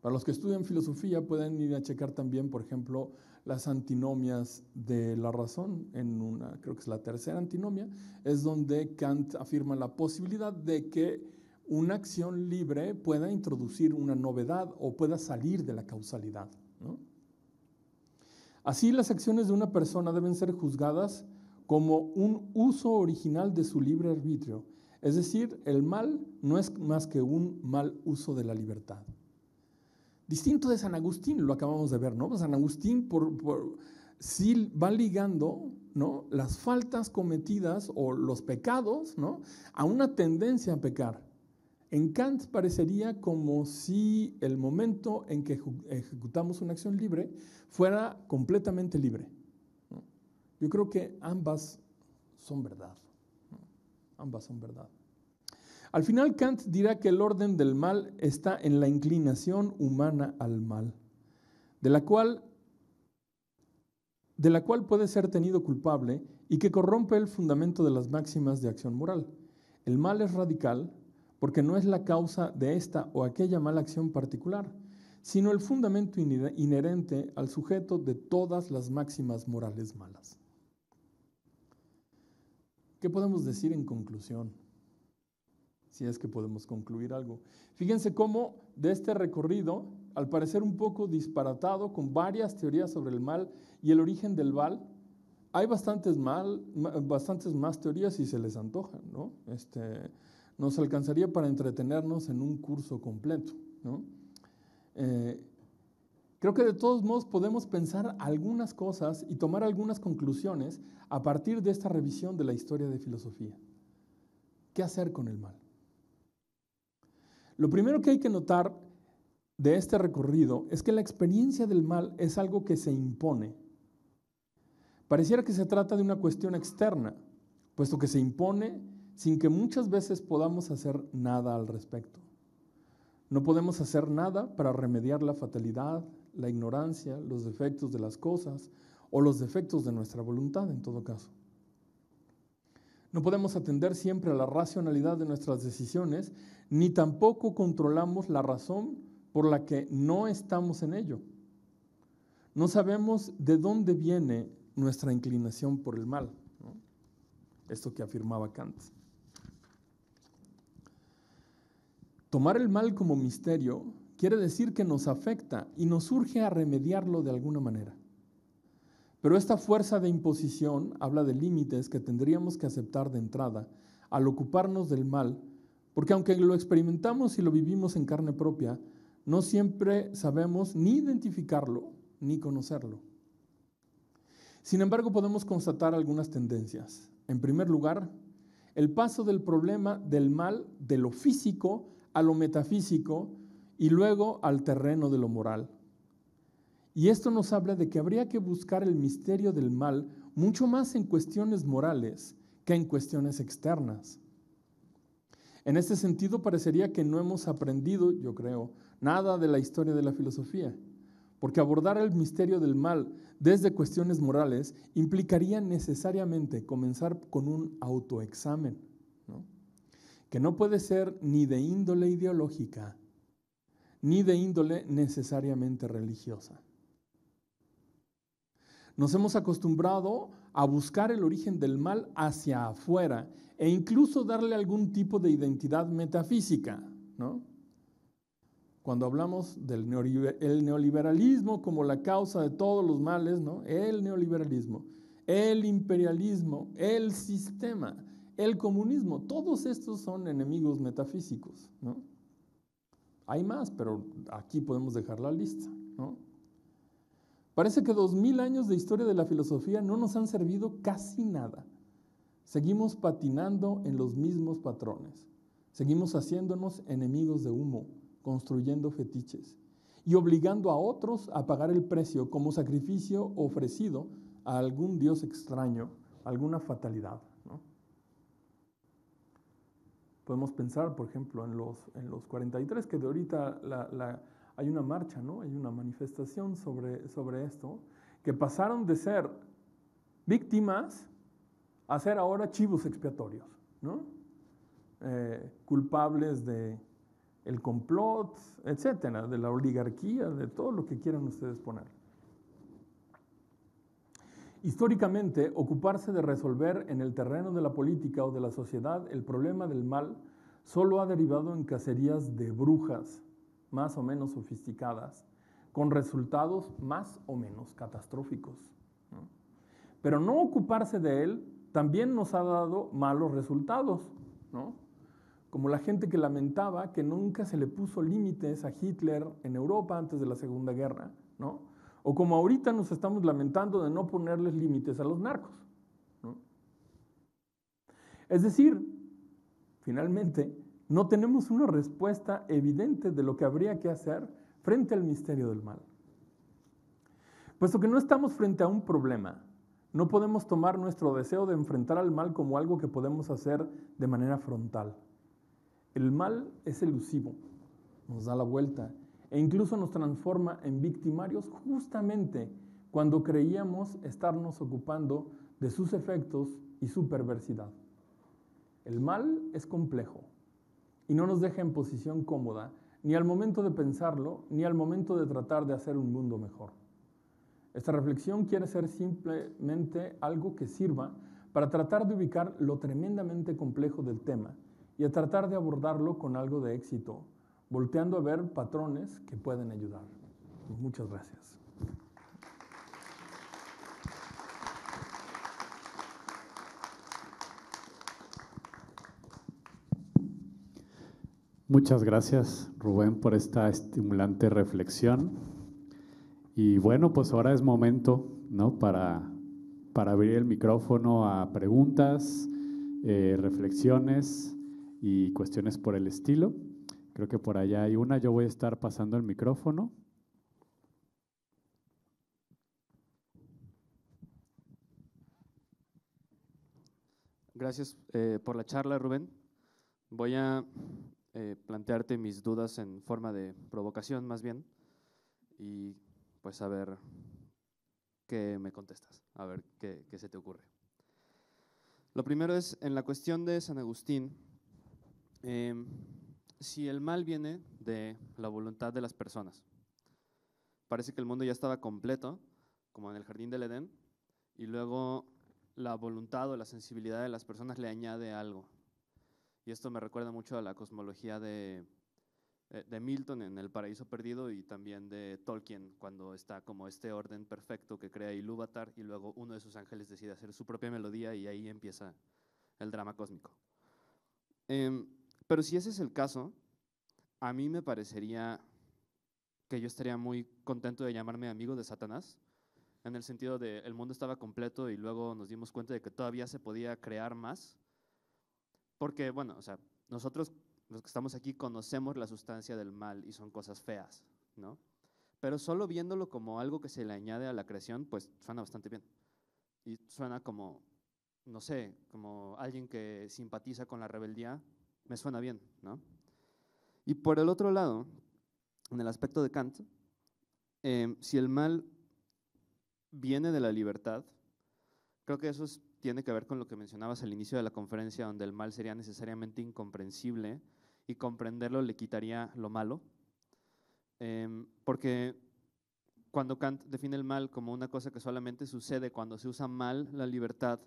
Para los que estudian filosofía pueden ir a checar también, por ejemplo, las antinomias de la razón. En una, creo que es la tercera antinomia, es donde Kant afirma la posibilidad de que una acción libre pueda introducir una novedad o pueda salir de la causalidad. Así, las acciones de una persona deben ser juzgadas como un uso original de su libre arbitrio. Es decir, el mal no es más que un mal uso de la libertad. Distinto de San Agustín, lo acabamos de ver, ¿no? San Agustín por, va ligando las faltas cometidas o los pecados a una tendencia a pecar. En Kant parecería como si el momento en que ejecutamos una acción libre fuera completamente libre. Yo creo que ambas son verdad. Ambas son verdad. Al final Kant dirá que el orden del mal está en la inclinación humana al mal, de la cual de la cual puede ser tenido culpable y que corrompe el fundamento de las máximas de acción moral. El mal es radical, porque no es la causa de esta o aquella mala acción particular, sino el fundamento inherente al sujeto de todas las máximas morales malas. ¿Qué podemos decir en conclusión? Si es que podemos concluir algo. Fíjense cómo de este recorrido, al parecer un poco disparatado, con varias teorías sobre el mal y el origen del mal, hay bastantes, mal, bastantes más teorías si se les antoja, ¿no? Este, nos alcanzaría para entretenernos en un curso completo. Eh, creo que de todos modos podemos pensar algunas cosas y tomar algunas conclusiones a partir de esta revisión de la historia de filosofía. ¿Qué hacer con el mal? Lo primero que hay que notar de este recorrido es que la experiencia del mal es algo que se impone. Pareciera que se trata de una cuestión externa, puesto que se impone sin que muchas veces podamos hacer nada al respecto. No podemos hacer nada para remediar la fatalidad, la ignorancia, los defectos de las cosas o los defectos de nuestra voluntad en todo caso. No podemos atender siempre a la racionalidad de nuestras decisiones, ni tampoco controlamos la razón por la que no estamos en ello. No sabemos de dónde viene nuestra inclinación por el mal, esto que afirmaba Kant. Tomar el mal como misterio quiere decir que nos afecta y nos urge a remediarlo de alguna manera. Pero esta fuerza de imposición habla de límites que tendríamos que aceptar de entrada al ocuparnos del mal, porque aunque lo experimentamos y lo vivimos en carne propia, no siempre sabemos ni identificarlo ni conocerlo. Sin embargo, podemos constatar algunas tendencias. En primer lugar, el paso del problema del mal de lo físico a lo metafísico y luego al terreno de lo moral. Y esto nos habla de que habría que buscar el misterio del mal mucho más en cuestiones morales que en cuestiones externas. En este sentido, parecería que no hemos aprendido, yo creo, nada de la historia de la filosofía, porque abordar el misterio del mal desde cuestiones morales implicaría necesariamente comenzar con un autoexamen. ¿no? que no puede ser ni de índole ideológica, ni de índole necesariamente religiosa. Nos hemos acostumbrado a buscar el origen del mal hacia afuera e incluso darle algún tipo de identidad metafísica, Cuando hablamos del neoliberalismo como la causa de todos los males, ¿no? El neoliberalismo, el imperialismo, el sistema el comunismo, todos estos son enemigos metafísicos, Hay más, pero aquí podemos dejar la lista, Parece que dos mil años de historia de la filosofía no nos han servido casi nada. Seguimos patinando en los mismos patrones. Seguimos haciéndonos enemigos de humo, construyendo fetiches y obligando a otros a pagar el precio como sacrificio ofrecido a algún dios extraño, alguna fatalidad. Podemos pensar, por ejemplo, en los, en los 43, que de ahorita hay una marcha, ¿no? hay una manifestación sobre, sobre esto, que pasaron de ser víctimas a ser ahora chivos expiatorios, eh, culpables de complot, etcétera, de la oligarquía, de todo lo que quieran ustedes poner. Históricamente, ocuparse de resolver en el terreno de la política o de la sociedad el problema del mal solo ha derivado en cacerías de brujas, más o menos sofisticadas, con resultados más o menos catastróficos. Pero no ocuparse de él también nos ha dado malos resultados, ¿no? como la gente que lamentaba que nunca se le puso límites a Hitler en Europa antes de la Segunda Guerra, ¿no? O como ahorita nos estamos lamentando de no ponerles límites a los narcos. Es decir, finalmente, no tenemos una respuesta evidente de lo que habría que hacer frente al misterio del mal. Puesto que no estamos frente a un problema, no podemos tomar nuestro deseo de enfrentar al mal como algo que podemos hacer de manera frontal. El mal es elusivo, nos da la vuelta e incluso nos transforma en victimarios justamente cuando creíamos estarnos ocupando de sus efectos y su perversidad. El mal es complejo y no nos deja en posición cómoda ni al momento de pensarlo, ni al momento de tratar de hacer un mundo mejor. Esta reflexión quiere ser simplemente algo que sirva para tratar de ubicar lo tremendamente complejo del tema y a tratar de abordarlo con algo de éxito, volteando a ver patrones que pueden ayudar. Pues muchas gracias. Muchas gracias, Rubén, por esta estimulante reflexión. Y bueno, pues ahora es momento ¿no? para, para abrir el micrófono a preguntas, eh, reflexiones y cuestiones por el estilo. Creo que por allá hay una. Yo voy a estar pasando el micrófono. Gracias eh, por la charla, Rubén. Voy a eh, plantearte mis dudas en forma de provocación, más bien, y pues a ver qué me contestas, a ver qué, se te ocurre. Lo primero es, en la cuestión de San Agustín, em, si el mal viene de la voluntad de las personas. Parece que el mundo ya estaba completo, como en el jardín del Edén, y luego la voluntad o la sensibilidad de las personas le añade algo. Y esto me recuerda mucho a la cosmología de, de Milton en El Paraíso Perdido y también de Tolkien, cuando está como este orden perfecto que crea Ilúvatar y luego uno de sus ángeles decide hacer su propia melodía y ahí empieza el drama cósmico. Em, pero si ese es el caso, a mí me parecería que yo estaría muy contento de llamarme amigo de Satanás, en el sentido de el mundo estaba completo y luego nos dimos cuenta de que todavía se podía crear más, porque bueno, o sea, nosotros los que estamos aquí conocemos la sustancia del mal y son cosas feas, ¿no? Pero solo viéndolo como algo que se le añade a la creación, pues suena bastante bien. Y suena como, no sé, como alguien que simpatiza con la rebeldía, me suena bien, ¿no? Y por el otro lado, en el aspecto de Kant, em, si el mal viene de la libertad, creo que eso tiene que ver con lo que mencionabas al inicio de la conferencia, donde el mal sería necesariamente incomprensible y comprenderlo le quitaría lo malo, em, porque cuando Kant define el mal como una cosa que solamente sucede cuando se usa mal la libertad,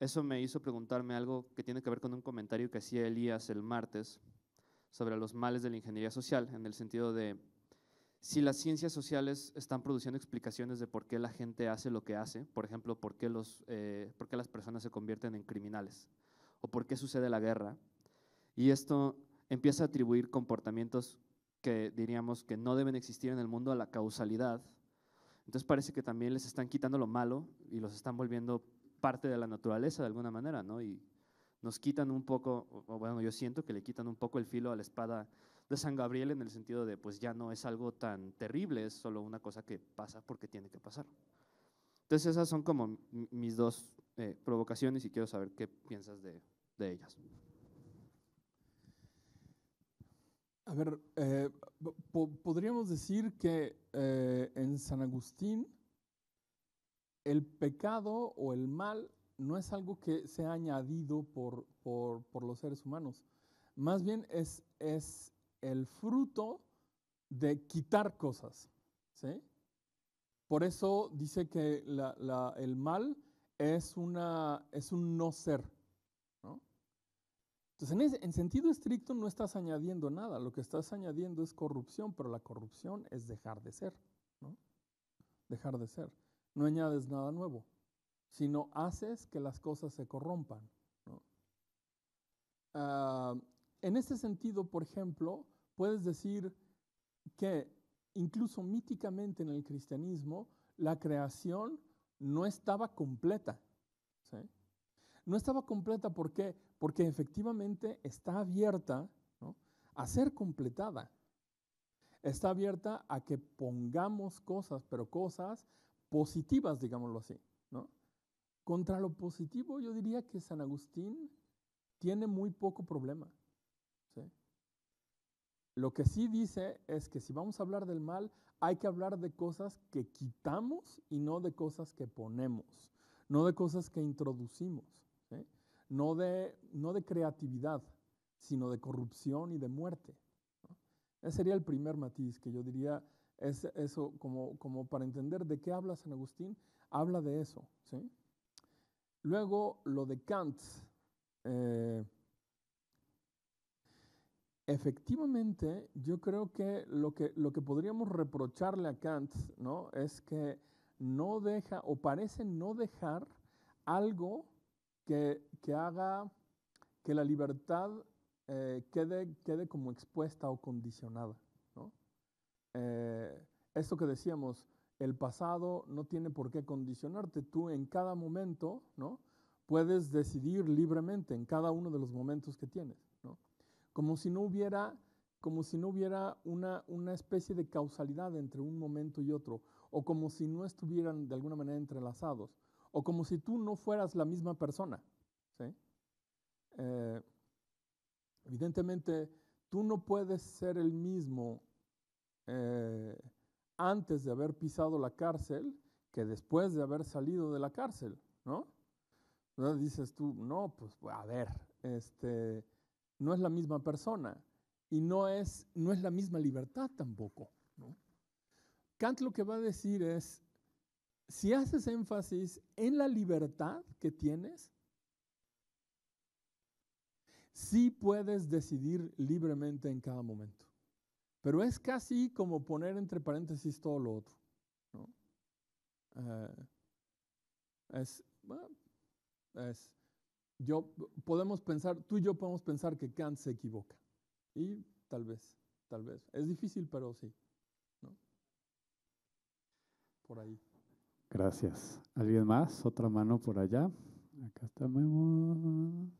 eso me hizo preguntarme algo que tiene que ver con un comentario que hacía Elías el martes sobre los males de la ingeniería social, en el sentido de si las ciencias sociales están produciendo explicaciones de por qué la gente hace lo que hace, por ejemplo, por qué, los, eh, las personas se convierten en criminales o por qué sucede la guerra, y esto empieza a atribuir comportamientos que diríamos que no deben existir en el mundo a la causalidad, entonces parece que también les están quitando lo malo y los están volviendo parte de la naturaleza de alguna manera, ¿no? Y nos quitan un poco, bueno, yo siento que le quitan un poco el filo a la espada de San Gabriel en el sentido de, pues ya no es algo tan terrible, es solo una cosa que pasa porque tiene que pasar. Entonces esas son como mis dos eh, provocaciones y quiero saber qué piensas de, ellas. A ver, eh, podríamos decir que eh, en San Agustín el pecado o el mal no es algo que se ha añadido por, los seres humanos. Más bien es, el fruto de quitar cosas. Por eso dice que el mal es, una, es un no ser. Entonces, en, sentido estricto no estás añadiendo nada. Lo que estás añadiendo es corrupción, pero la corrupción es dejar de ser. Dejar de ser no añades nada nuevo, sino haces que las cosas se corrompan. Ah, en este sentido, por ejemplo, puedes decir que incluso míticamente en el cristianismo, la creación no estaba completa. No estaba completa ¿por qué? porque efectivamente está abierta a ser completada. Está abierta a que pongamos cosas, pero cosas positivas, digámoslo así. ¿no? Contra lo positivo, yo diría que San Agustín tiene muy poco problema. Lo que sí dice es que si vamos a hablar del mal, hay que hablar de cosas que quitamos y no de cosas que ponemos, no de cosas que introducimos, no, de, no de creatividad, sino de corrupción y de muerte. Ese sería el primer matiz que yo diría es eso, como, como para entender de qué habla San Agustín, habla de eso. ¿sí? Luego, lo de Kant. Eh, efectivamente, yo creo que lo, que lo que podríamos reprocharle a Kant ¿no? es que no deja o parece no dejar algo que, haga que la libertad eh, quede, quede como expuesta o condicionada. Eh, esto que decíamos, el pasado no tiene por qué condicionarte. Tú en cada momento, ¿no? Puedes decidir libremente en cada uno de los momentos que tienes, ¿no? Como si no hubiera, como si no hubiera una, una especie de causalidad entre un momento y otro, o como si no estuvieran de alguna manera entrelazados, o como si tú no fueras la misma persona, ¿sí? Eh, evidentemente, tú no puedes ser el mismo eh, antes de haber pisado la cárcel que después de haber salido de la cárcel, ¿no? dices tú, no, pues a ver, este, no es la misma persona y no es, no es la misma libertad tampoco. Kant lo que va a decir es, si haces énfasis en la libertad que tienes, sí puedes decidir libremente en cada momento. Pero es casi como poner entre paréntesis todo lo otro. ¿no? Eh, es, yo podemos pensar, tú y yo podemos pensar que Kant se equivoca. Y tal vez, tal vez. Es difícil, pero sí. Por ahí. Gracias. ¿Alguien más? Otra mano por allá. Acá estamos.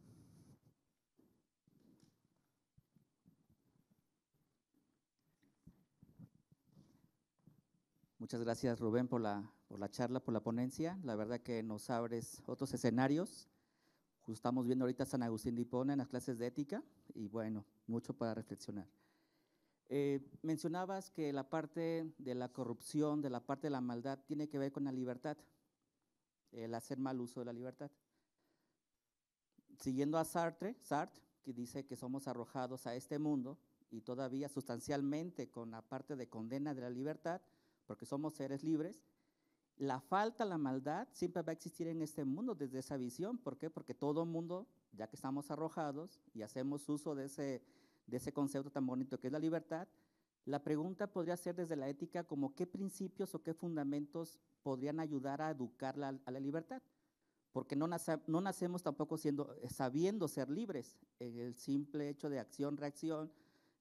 Muchas gracias Rubén por la, por la charla, por la ponencia. La verdad que nos abres otros escenarios. Estamos viendo ahorita San Agustín de en las clases de ética y bueno, mucho para reflexionar. Eh, mencionabas que la parte de la corrupción, de la parte de la maldad, tiene que ver con la libertad, el hacer mal uso de la libertad. Siguiendo a Sartre, Sartre, que dice que somos arrojados a este mundo y todavía sustancialmente con la parte de condena de la libertad, porque somos seres libres, la falta, la maldad siempre va a existir en este mundo desde esa visión. ¿Por qué? Porque todo mundo, ya que estamos arrojados y hacemos uso de ese, concepto tan bonito que es la libertad, la pregunta podría ser desde la ética como qué principios o qué fundamentos podrían ayudar a educar a la libertad. Porque no, nacemos tampoco eh, sabiendo ser libres. en eh, El simple hecho de acción-reacción,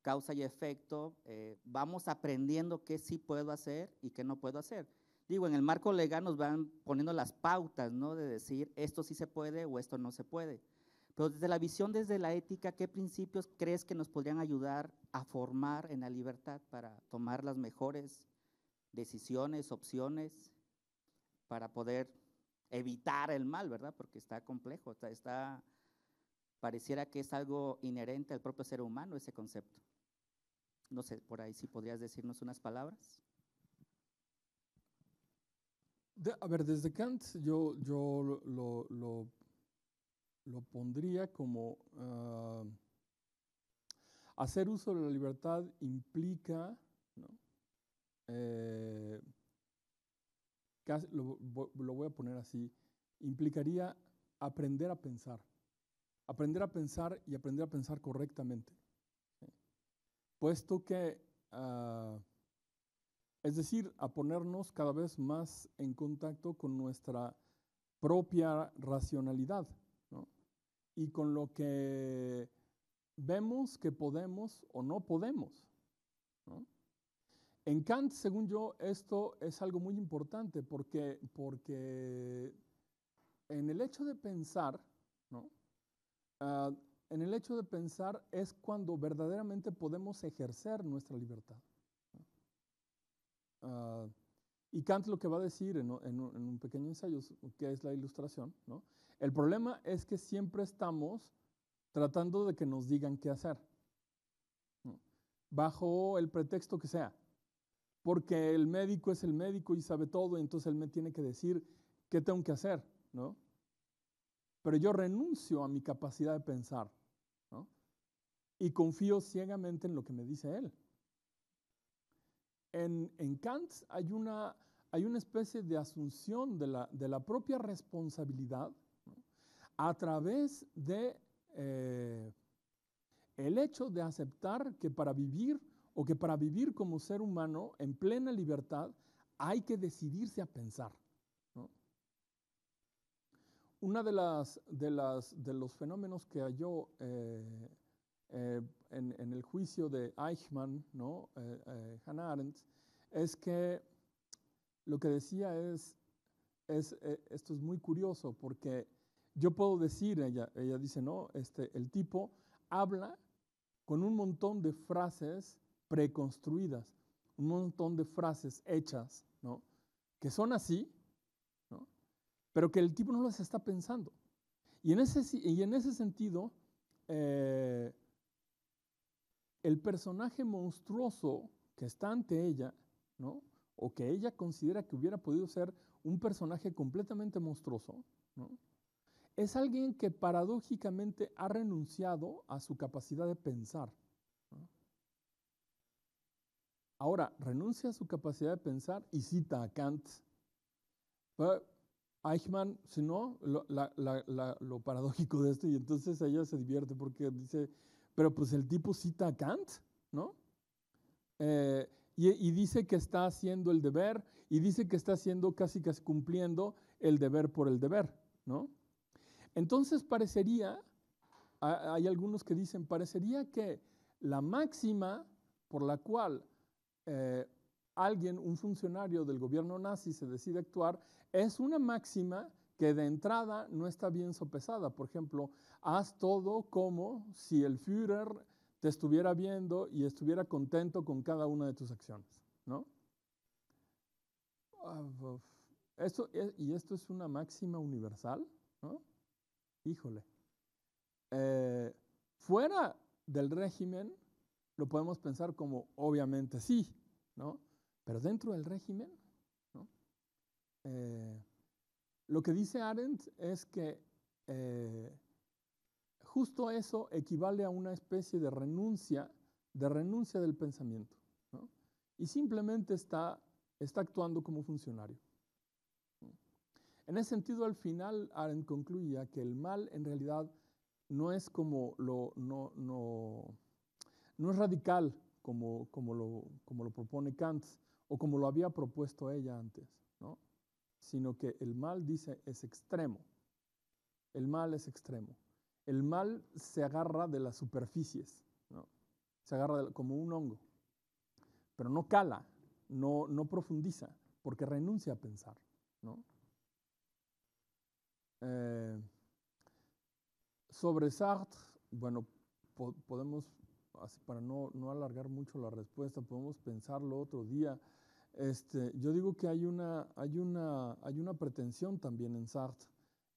causa y efecto, eh, vamos aprendiendo qué sí puedo hacer y qué no puedo hacer. Digo, en el marco legal nos van poniendo las pautas, ¿no? De decir esto sí se puede o esto no se puede. Pero desde la visión, desde la ética, ¿qué principios crees que nos podrían ayudar a formar en la libertad para tomar las mejores decisiones, opciones, para poder evitar el mal, ¿verdad? Porque está complejo, está pareciera que es algo inherente al propio ser humano ese concepto. No sé, por ahí si podrías decirnos unas palabras. a ver, desde Kant yo, yo lo, pondría como ah, hacer uso de la libertad implica, ¿no? Eh, lo, lo voy a poner así, implicaría aprender a pensar, aprender a pensar y aprender a pensar correctamente puesto que, ah, es decir, a ponernos cada vez más en contacto con nuestra propia racionalidad y con lo que vemos que podemos o no podemos. En Kant, según yo, esto es algo muy importante porque, porque en el hecho de pensar, ¿no? Ah, en el hecho de pensar es cuando verdaderamente podemos ejercer nuestra libertad. Ah, y Kant lo que va a decir en, un pequeño ensayo, que es la ilustración, ¿no? el problema es que siempre estamos tratando de que nos digan qué hacer, bajo el pretexto que sea, porque el médico es el médico y sabe todo, entonces él me tiene que decir qué tengo que hacer, ¿no? pero yo renuncio a mi capacidad de pensar y confío ciegamente en lo que me dice él. En, Kant hay una, hay una especie de asunción de la, propia responsabilidad a través de eh, el hecho de aceptar que para vivir o que para vivir como ser humano en plena libertad hay que decidirse a pensar. Una de las, de las de los fenómenos que halló eh, eh, en, el juicio de Eichmann, ¿no? Eh, Hannah Arendt, es que lo que decía es, esto es muy curioso porque yo puedo decir, ella, dice, no, este, el tipo habla con un montón de frases preconstruidas, un montón de frases hechas, ¿no? Que son así, pero que el tipo no las está pensando. Y en ese, y en ese sentido, eh, el personaje monstruoso que está ante ella, o que ella considera que hubiera podido ser un personaje completamente monstruoso, es alguien que paradójicamente ha renunciado a su capacidad de pensar. Ahora, renuncia a su capacidad de pensar y cita a Kant. Eichmann, si no, lo, paradójico de esto, y entonces ella se divierte porque dice, pero pues el tipo cita a Kant, ¿no? Eh, y, dice que está haciendo el deber, y dice que está haciendo casi casi cumpliendo el deber por el deber, ¿no? Entonces parecería, hay algunos que dicen, parecería que la máxima por la cual eh, alguien, un funcionario del gobierno nazi, se decide actuar, es una máxima que de entrada no está bien sopesada. Por ejemplo, haz todo como si el Führer te estuviera viendo y estuviera contento con cada una de tus acciones, ¿no? Ah, e, y esto es una máxima universal, ¿no? Híjole. Eh, fuera del régimen, lo podemos pensar como obviamente sí, ¿no? Pero dentro del régimen, eh, lo que dice Arendt es que eh, justo eso equivale a una especie de renuncia, de renuncia del pensamiento. Y simplemente está, actuando como funcionario. En ese sentido, al final, Arendt concluye que el mal en realidad no es como lo, no, es radical como lo propone Kant, o como lo había propuesto ella antes, sino que el mal, dice, es extremo. El mal es extremo. El mal se agarra de las superficies, se agarra como un hongo, pero no cala, no, profundiza, porque renuncia a pensar. Eh, sobre Sartre, bueno, podemos, para no, no alargar mucho la respuesta, podemos pensarlo otro día. Este, yo digo que hay una, pretensión también en Sartre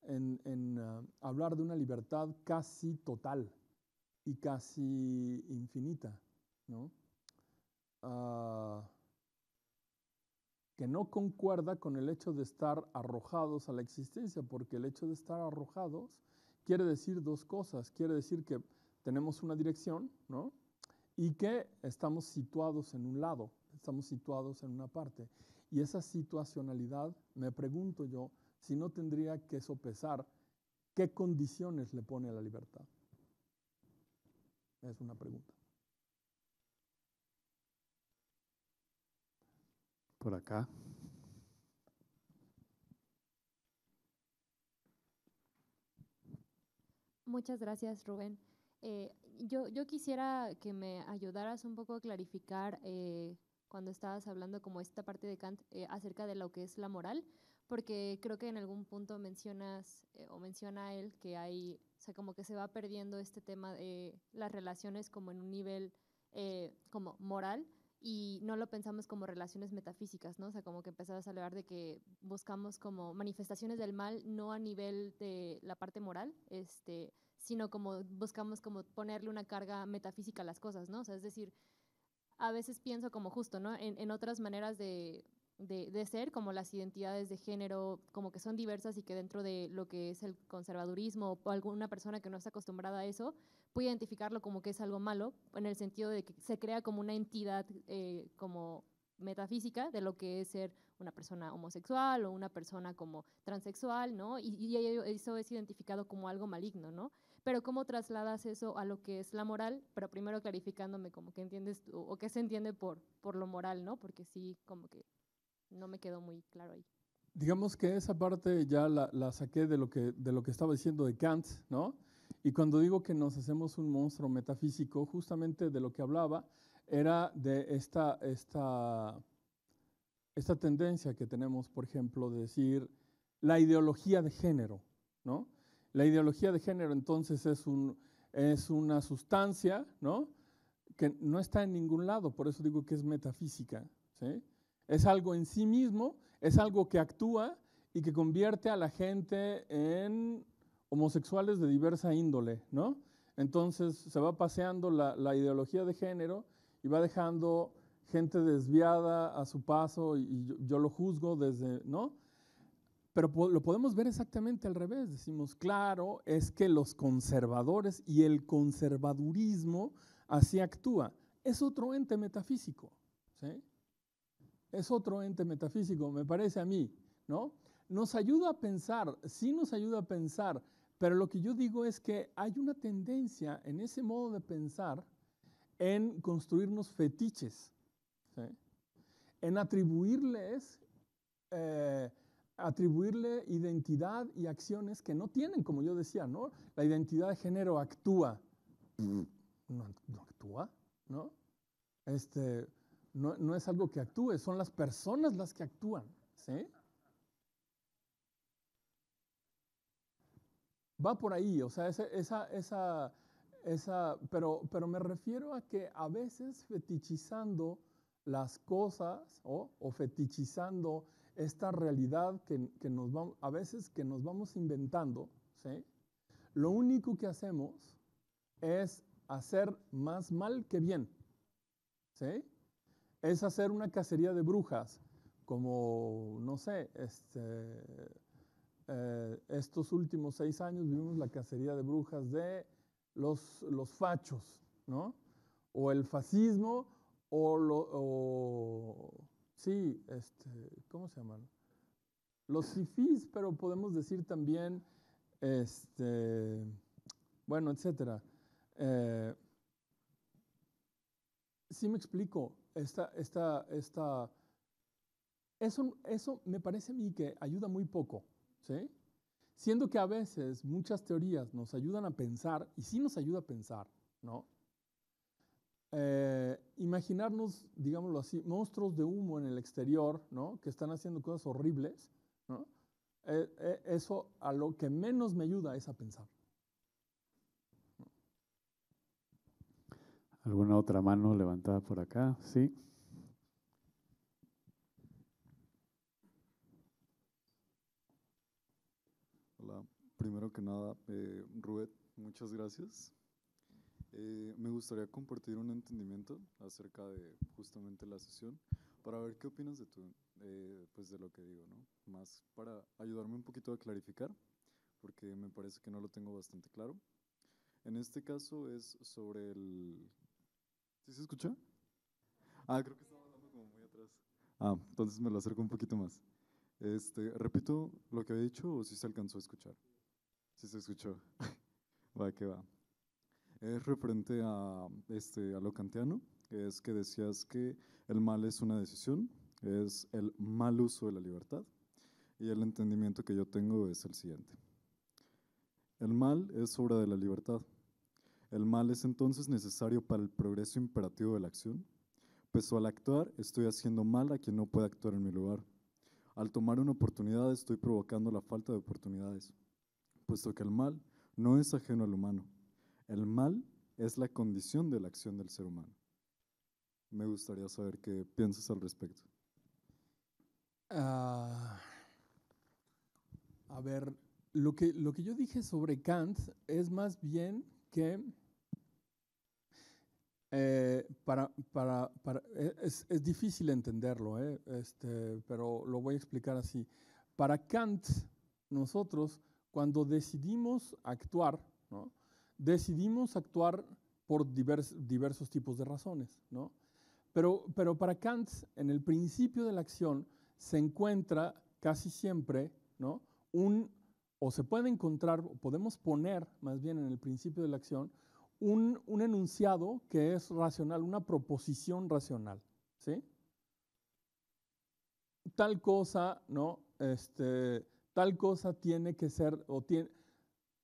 en, ah, hablar de una libertad casi total y casi infinita, ah, que no concuerda con el hecho de estar arrojados a la existencia, porque el hecho de estar arrojados quiere decir dos cosas. Quiere decir que tenemos una dirección, Y que estamos situados en un lado estamos situados en una parte. Y esa situacionalidad, me pregunto yo, si no tendría que sopesar qué condiciones le pone a la libertad. Es una pregunta. Por acá. Muchas gracias, Rubén. Eh, yo, yo, quisiera que me ayudaras un poco a clarificar eh, cuando estabas hablando como esta parte de Kant eh, acerca de lo que es la moral, porque creo que en algún punto mencionas eh, o menciona él que hay, o sea, como que se va perdiendo este tema de las relaciones como en un nivel eh, como moral y no lo pensamos como relaciones metafísicas, ¿no? O sea, como que empezabas a hablar de que buscamos como manifestaciones del mal no a nivel de la parte moral, este, sino como buscamos como ponerle una carga metafísica a las cosas, ¿no? O sea, es decir, a veces pienso como justo, ¿no? En, otras maneras de, ser, como las identidades de género, como que son diversas y que dentro de lo que es el conservadurismo o alguna persona que no está acostumbrada a eso, puede identificarlo como que es algo malo, en el sentido de que se crea como una entidad eh, como metafísica de lo que es ser una persona homosexual o una persona como transexual, ¿no? Y, y eso es identificado como algo maligno, ¿no? pero cómo trasladas eso a lo que es la moral, pero primero clarificándome como que entiendes tú, o qué se entiende por, por lo moral, ¿no? Porque sí, como que no me quedó muy claro ahí. Digamos que esa parte ya la, la, saqué de lo, que, de lo que estaba diciendo de Kant, ¿no? Y cuando digo que nos hacemos un monstruo metafísico, justamente de lo que hablaba era de esta, esta, esta tendencia que tenemos, por ejemplo, de decir la ideología de género, ¿no? La ideología de género entonces es, es una sustancia que no está en ningún lado, por eso digo que es metafísica. Es algo en sí mismo, es algo que actúa y que convierte a la gente en homosexuales de diversa índole. Entonces se va paseando la, ideología de género y va dejando gente desviada a su paso y, yo, yo, lo juzgo desde, ¿no? Pero lo podemos ver exactamente al revés. Decimos, claro, es que los conservadores y el conservadurismo así actúa. Es otro ente metafísico. ¿sí? Es otro ente metafísico, me parece a mí. ¿no? Nos ayuda a pensar, sí nos ayuda a pensar, pero lo que yo digo es que hay una tendencia en ese modo de pensar en construirnos fetiches, ¿sí? en atribuirles... Eh, atribuirle identidad y acciones que no tienen, como yo decía, ¿no? La identidad de género actúa. No, actúa, ¿no? Este, no, es algo que actúe, son las personas las que actúan, ¿sí? Va por ahí, o sea, esa, esa, esa, pero, pero me refiero a que a veces fetichizando las cosas o fetichizando esta realidad que, nos vamos, a veces que nos vamos inventando, ¿sí? lo único que hacemos es hacer más mal que bien. ¿sí? Es hacer una cacería de brujas, como, no sé, este, eh, estos últimos seis años vivimos la cacería de brujas de los, los fachos, ¿no? o el fascismo, o, lo, o Sí, este, ¿cómo se llaman? Los SIFIs, pero podemos decir también, este, bueno, etcétera. Eh, sí me explico, esta, esta, esta, eso, eso me parece a mí que ayuda muy poco, ¿sí? Siendo que a veces muchas teorías nos ayudan a pensar, y sí nos ayuda a pensar, ¿no? eh, imaginarnos, digámoslo así, monstruos de humo en el exterior, ¿no? Que están haciendo cosas horribles, ¿no? Eh, eh, eso a lo que menos me ayuda es a pensar. ¿Alguna otra mano levantada por acá? Sí. Hola, primero que nada, eh, Rubén, muchas gracias eh, me gustaría compartir un entendimiento acerca de justamente la sesión para ver qué opinas de, tu, eh, pues de lo que digo, ¿no? Más para ayudarme un poquito a clarificar, porque me parece que no lo tengo bastante claro. En este caso es sobre el... ¿Sí se escucha? Ah, creo que estaba hablando como muy atrás. Ah, entonces me lo acerco un poquito más. Este, repito lo que había dicho o si se alcanzó a escuchar. Sí se escuchó. va, que va es referente a, este, a lo kantiano, es que decías que el mal es una decisión, es el mal uso de la libertad, y el entendimiento que yo tengo es el siguiente. El mal es obra de la libertad. El mal es entonces necesario para el progreso imperativo de la acción, pues al actuar estoy haciendo mal a quien no puede actuar en mi lugar. Al tomar una oportunidad estoy provocando la falta de oportunidades, puesto que el mal no es ajeno al humano el mal es la condición de la acción del ser humano. Me gustaría saber qué piensas al respecto. Ah, a ver, lo que, lo que yo dije sobre Kant es más bien que eh, para, e, es, difícil entenderlo, eh, este, pero lo voy a explicar así. Para Kant, nosotros, cuando decidimos actuar, ¿no? decidimos actuar por diversos tipos de razones, ¿no? Pero, pero para Kant, en el principio de la acción se encuentra casi siempre, ¿no? Un, o se puede encontrar, o podemos poner más bien en el principio de la acción, un, enunciado que es racional, una proposición racional, ¿sí? Tal cosa, ¿no? Este, tal cosa tiene que ser, o tiene,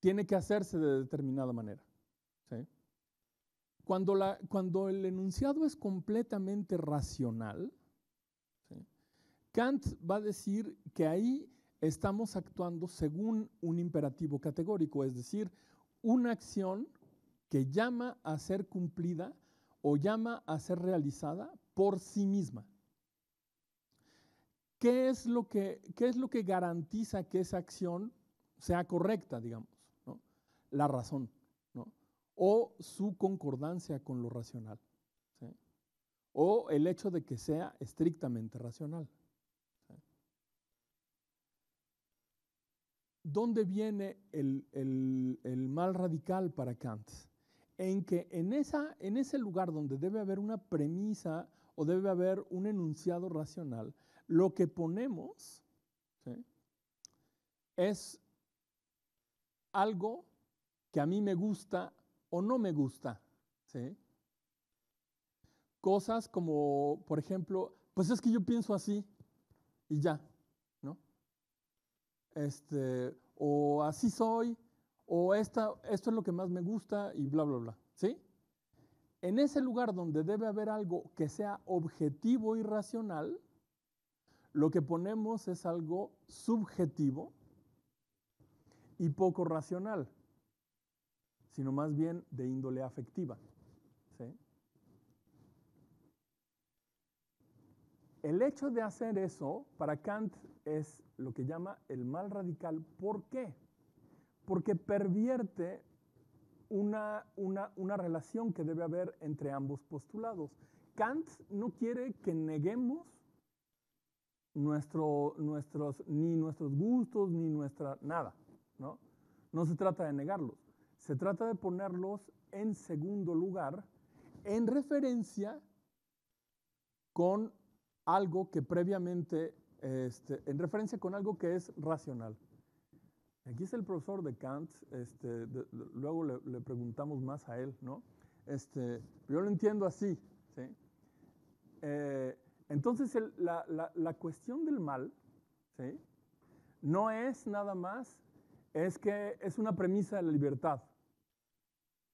tiene que hacerse de determinada manera. Cuando, el enunciado es completamente racional, Kant va a decir que ahí estamos actuando según un imperativo categórico, es decir, una acción que llama a ser cumplida o llama a ser realizada por sí misma. ¿Qué es lo que, qué es lo que garantiza que esa acción sea correcta, digamos? la razón o su concordancia con lo racional o el hecho de que sea estrictamente racional. ¿Dónde viene el, mal radical para Kant? En que en, esa, en ese lugar donde debe haber una premisa o debe haber un enunciado racional, lo que ponemos es algo que a mí me gusta o no me gusta. ¿sí? Cosas como, por ejemplo, pues es que yo pienso así y ya, ¿no? Este, o así soy, o esto es lo que más me gusta y bla, bla, bla, ¿sí? En ese lugar donde debe haber algo que sea objetivo y racional, lo que ponemos es algo subjetivo y poco racional sino más bien de índole afectiva. El hecho de hacer eso para Kant es lo que llama el mal radical. ¿Por qué? Porque pervierte una, una, una, relación que debe haber entre ambos postulados. Kant no quiere que neguemos nuestro, nuestros, ni nuestros gustos, ni nuestra nada. no se trata de negarlos. Se trata de ponerlos en segundo lugar en referencia con algo que previamente, este, en referencia con algo que es racional. Aquí es el profesor de Kant, este, luego le, preguntamos más a él, ¿no? Este, yo lo entiendo así, ¿sí? Eh, entonces, la, la, cuestión del mal, ¿sí? No es nada más es que es una premisa de la libertad.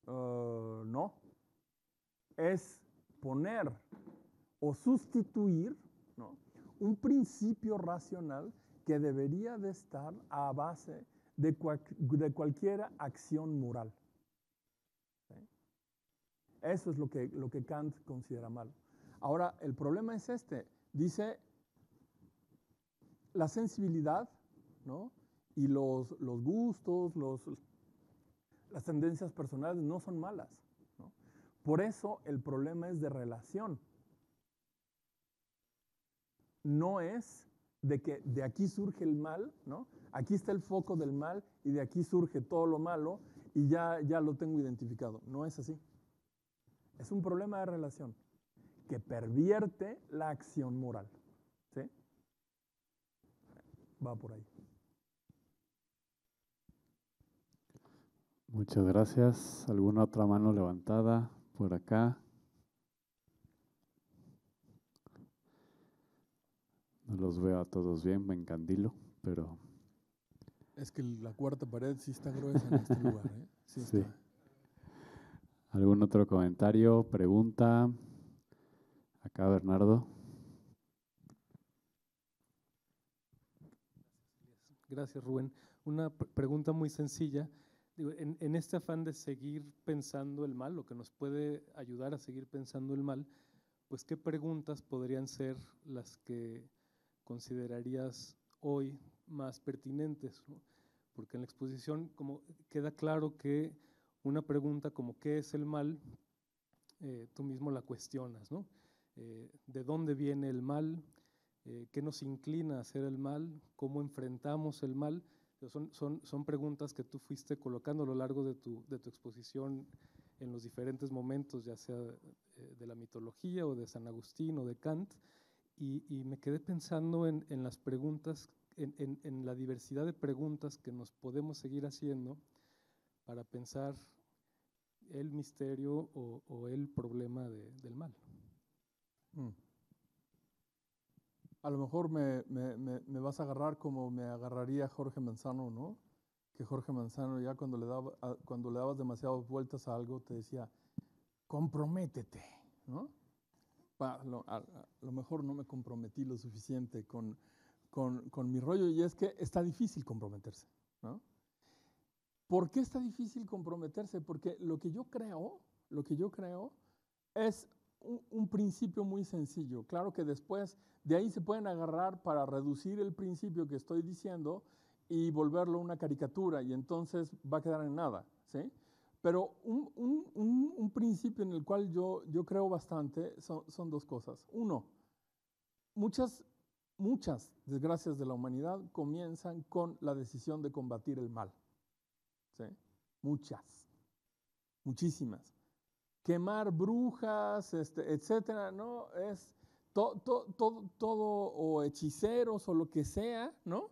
Ah, no. Es poner o sustituir un principio racional que debería de estar a base de, cualquier acción moral. Eso es lo que, lo que Kant considera mal. Ahora, el problema es este. Dice, la sensibilidad, ¿no? Y los, los gustos, los, las tendencias personales no son malas. Por eso el problema es de relación. No es de que de aquí surge el mal, ¿no? Aquí está el foco del mal y de aquí surge todo lo malo y ya, ya lo tengo identificado. No es así. Es un problema de relación que pervierte la acción moral. ¿Sí? Va por ahí. Muchas gracias. ¿Alguna otra mano levantada por acá? No los veo a todos bien, me encandilo, pero... Es que la cuarta pared sí está gruesa en este lugar. ¿eh? Sí Sí. ¿Algún otro comentario, pregunta? Acá Bernardo. Gracias, Rubén. Una pregunta muy sencilla en, este afán de seguir pensando el mal, lo que nos puede ayudar a seguir pensando el mal, pues qué preguntas podrían ser las que considerarías hoy más pertinentes, porque en la exposición como queda claro que una pregunta como qué es el mal, eh, tú mismo la cuestionas, ¿no? Eh, ¿De dónde viene el mal? Eh, ¿Qué nos inclina a hacer el mal? ¿Cómo enfrentamos el mal? Son, preguntas que tú fuiste colocando a lo largo de tu, de tu exposición en los diferentes momentos, ya sea eh, de, la mitología o de San Agustín o de Kant, y, me quedé pensando en, las preguntas, en, en, la diversidad de preguntas que nos podemos seguir haciendo para pensar el misterio o, el problema del mal. Mm a lo mejor me, vas a agarrar como me agarraría Jorge Manzano, ¿no? Que Jorge Manzano ya cuando le, daba, cuando le dabas demasiadas vueltas a algo te decía, comprométete, ¿no? a, lo mejor no me comprometí lo suficiente con, con, con, mi rollo y es que está difícil comprometerse, ¿no? ¿Por qué está difícil comprometerse? Porque lo que yo creo, lo que yo creo es un, principio muy sencillo. Claro que después de ahí se pueden agarrar para reducir el principio que estoy diciendo y volverlo una caricatura y entonces va a quedar en nada, ¿sí? Pero un, principio en el cual yo, yo creo bastante son, dos cosas. Uno, muchas, muchas desgracias de la humanidad comienzan con la decisión de combatir el mal. Muchas, muchísimas quemar brujas, este, etcétera, ¿no? Es todo, o hechiceros o lo que sea, ¿no?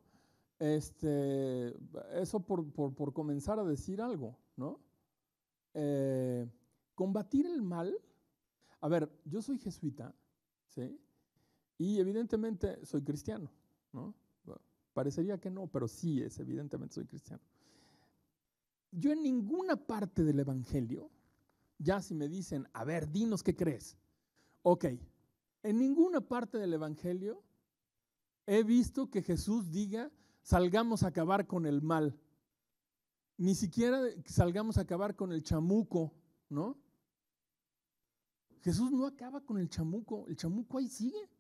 Este, eso por, comenzar a decir algo, ¿no? Eh, combatir el mal. A ver, yo soy jesuita, ¿sí? Y evidentemente soy cristiano, ¿no? parecería que no, pero sí es, evidentemente soy cristiano. Yo en ninguna parte del Evangelio, ya si me dicen, a ver, dinos qué crees. Ok, en ninguna parte del Evangelio he visto que Jesús diga, salgamos a acabar con el mal. Ni siquiera salgamos a acabar con el chamuco, ¿no? Jesús no acaba con el chamuco, el chamuco ahí sigue.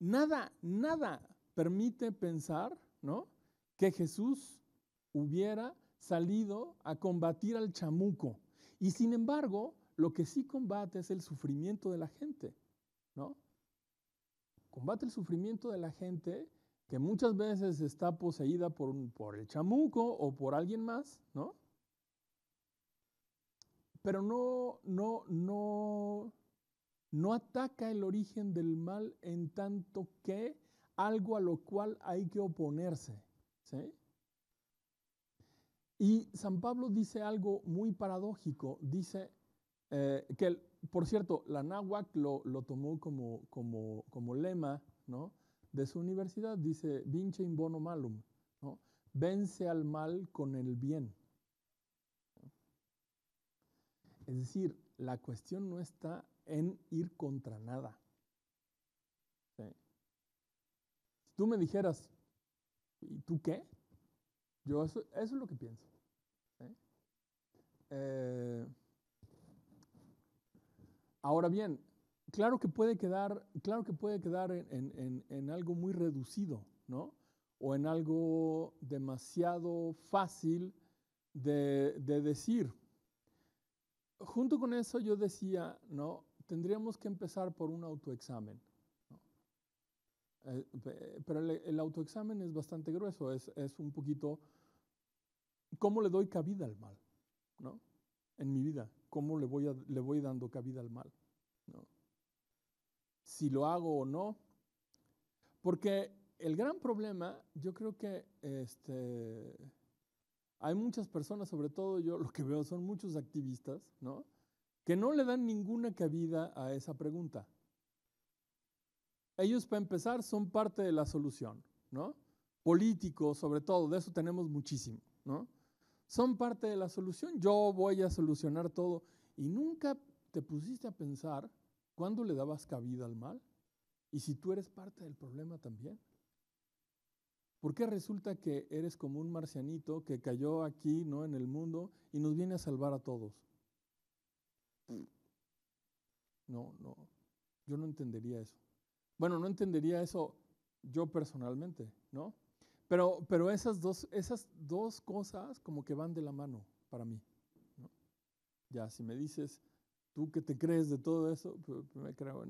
Nada, nada permite pensar, ¿no? Que Jesús hubiera salido a combatir al chamuco. Y sin embargo, lo que sí combate es el sufrimiento de la gente, ¿no? Combate el sufrimiento de la gente que muchas veces está poseída por, por el chamuco o por alguien más, ¿no? Pero no, no, no, no ataca el origen del mal en tanto que algo a lo cual hay que oponerse, ¿sí? Y San Pablo dice algo muy paradójico, dice eh, que, por cierto, la náhuatl lo, tomó como, como, lema de su universidad, dice, vince in bono malum, ¿no? vence al mal con el bien. Es decir, la cuestión no está en ir contra nada. Si tú me dijeras, ¿y tú qué? Yo eso es lo que pienso. Eh, ahora bien, claro que puede quedar, claro que puede quedar en, algo muy reducido, ¿no? O en algo demasiado fácil de, decir. Junto con eso yo decía, ¿no? Tendríamos que empezar por un autoexamen. Eh, pero el, autoexamen es bastante grueso, es, es, un poquito cómo le doy cabida al mal. ¿no? En mi vida, cómo le voy, le voy dando cabida al mal, Si lo hago o no. Porque el gran problema, yo creo que este, hay muchas personas, sobre todo yo lo que veo son muchos activistas, ¿no? Que no le dan ninguna cabida a esa pregunta. Ellos, para empezar, son parte de la solución, ¿no? Políticos, sobre todo, de eso tenemos muchísimo, ¿no? son parte de la solución. Yo voy a solucionar todo. Y nunca te pusiste a pensar cuándo le dabas cabida al mal y si tú eres parte del problema también. ¿Por qué resulta que eres como un marcianito que cayó aquí, ¿no? En el mundo y nos viene a salvar a todos. No, no. Yo no entendería eso. Bueno, no entendería eso yo personalmente, ¿no? Pero, pero esas, dos, esas dos cosas como que van de la mano para mí. Ya, si me dices, tú que te crees de todo eso, pues, pues, me creo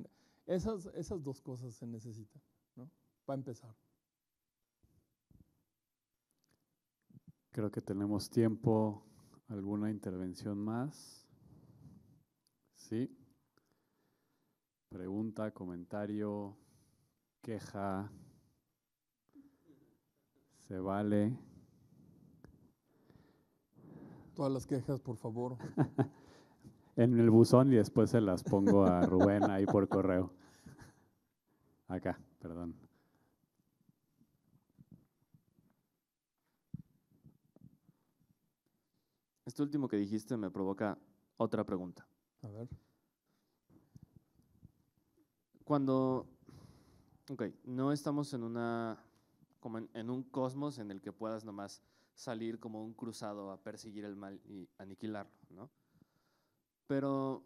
Esas, esas dos cosas se necesitan, ¿no? Para empezar. Creo que tenemos tiempo. ¿Alguna intervención más? Sí. Pregunta, comentario, queja. Se vale. Todas las quejas, por favor. en el buzón y después se las pongo a Rubén ahí por correo. Acá, perdón. Este último que dijiste me provoca otra pregunta. A ver. Cuando, ok, no estamos en una como en, un cosmos en el que puedas nomás salir como un cruzado a perseguir el mal y aniquilarlo, ¿no? Pero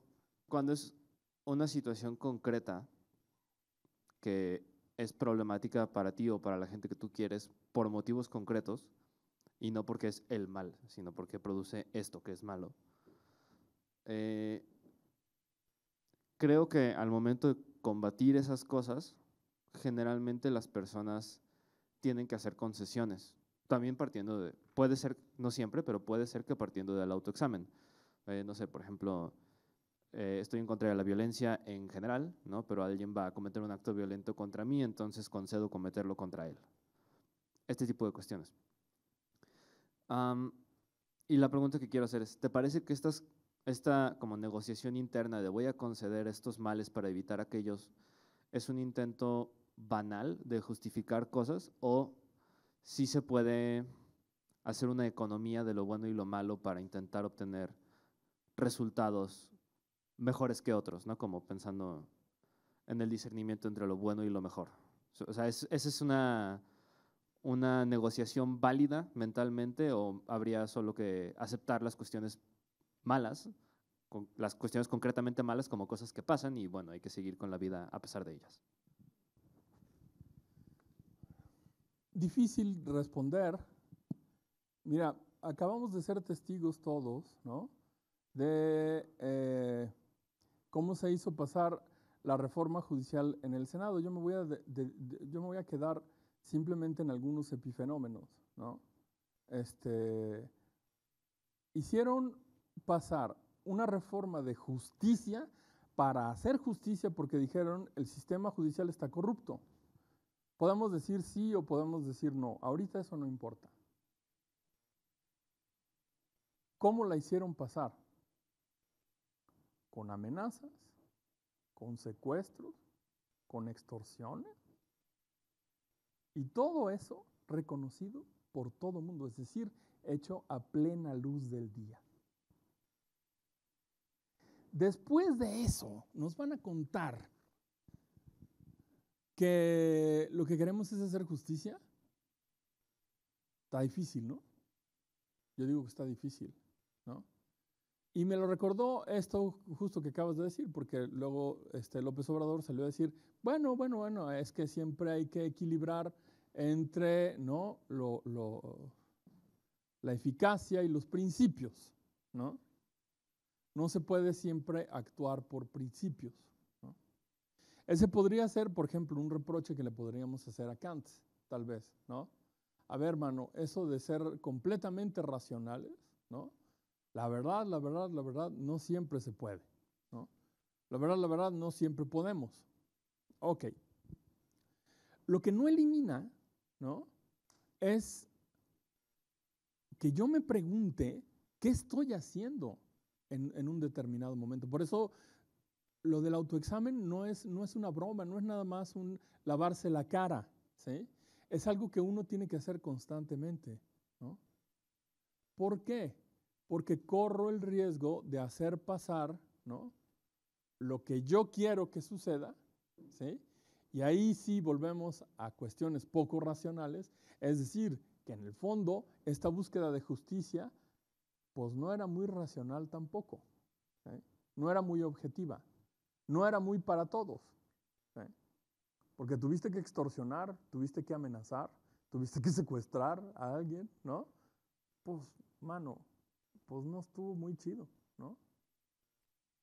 cuando es una situación concreta que es problemática para ti o para la gente que tú quieres por motivos concretos y no porque es el mal, sino porque produce esto que es malo, eh, creo que al momento de combatir esas cosas, generalmente las personas tienen que hacer concesiones. También partiendo de, puede ser, no siempre, pero puede ser que partiendo del autoexamen. Eh, no sé, por ejemplo, eh, estoy en contra de la violencia en general, ¿no? pero alguien va a cometer un acto violento contra mí, entonces concedo cometerlo contra él. Este tipo de cuestiones. y la pregunta que quiero hacer es, ¿te parece que estas, esta como negociación interna de voy a conceder estos males para evitar aquellos es un intento banal de justificar cosas o si se puede hacer una economía de lo bueno y lo malo para intentar obtener resultados mejores que otros, ¿no? Como pensando en el discernimiento entre lo bueno y lo mejor. O sea, esa es una, negociación válida mentalmente o habría solo que aceptar las cuestiones malas, las cuestiones concretamente malas como cosas que pasan y bueno, hay que seguir con la vida a pesar de ellas. difícil responder. Mira, acabamos de ser testigos todos, ¿no? De eh, cómo se hizo pasar la reforma judicial en el Senado. Yo me voy a, yo me voy a quedar simplemente en algunos epifenómenos, ¿no? Este, hicieron pasar una reforma de justicia para hacer justicia porque dijeron el sistema judicial está corrupto. Podemos decir sí o podemos decir no. Ahorita eso no importa. ¿Cómo la hicieron pasar? ¿Con amenazas? ¿Con secuestros? ¿Con extorsiones? Y todo eso reconocido por todo el mundo, es decir, hecho a plena luz del día. Después de eso, nos van a contar que lo que queremos es hacer justicia. Está difícil, ¿no? Yo digo que está difícil, ¿no? Y me lo recordó esto justo que acabas de decir, porque luego este, López Obrador salió a decir, bueno, bueno, bueno, es que siempre hay que equilibrar entre ¿no? la eficacia y los principios, ¿no? No se puede siempre actuar por principios. Ese podría ser, por ejemplo, un reproche que le podríamos hacer a Kant, tal vez, ¿no? A ver, hermano, eso de ser completamente racionales, ¿no? La verdad, la verdad, la verdad, no siempre se puede, ¿no? La verdad, la verdad, no siempre podemos. Ok. Lo que no elimina, ¿no? Es que yo me pregunte qué estoy haciendo en, en un determinado momento. Por eso lo del autoexamen no es, no es una broma, no es nada más un lavarse la cara, ¿sí? Es algo que uno tiene que hacer constantemente, ¿no? ¿Por qué? Porque corro el riesgo de hacer pasar, ¿no? Lo que yo quiero que suceda, ¿sí? Y ahí sí volvemos a cuestiones poco racionales, es decir, que en el fondo esta búsqueda de justicia, pues no era muy racional tampoco, no era muy objetiva no era muy para todos. Porque tuviste que extorsionar, tuviste que amenazar, tuviste que secuestrar a alguien, ¿no? Pues, mano, pues no estuvo muy chido, ¿no?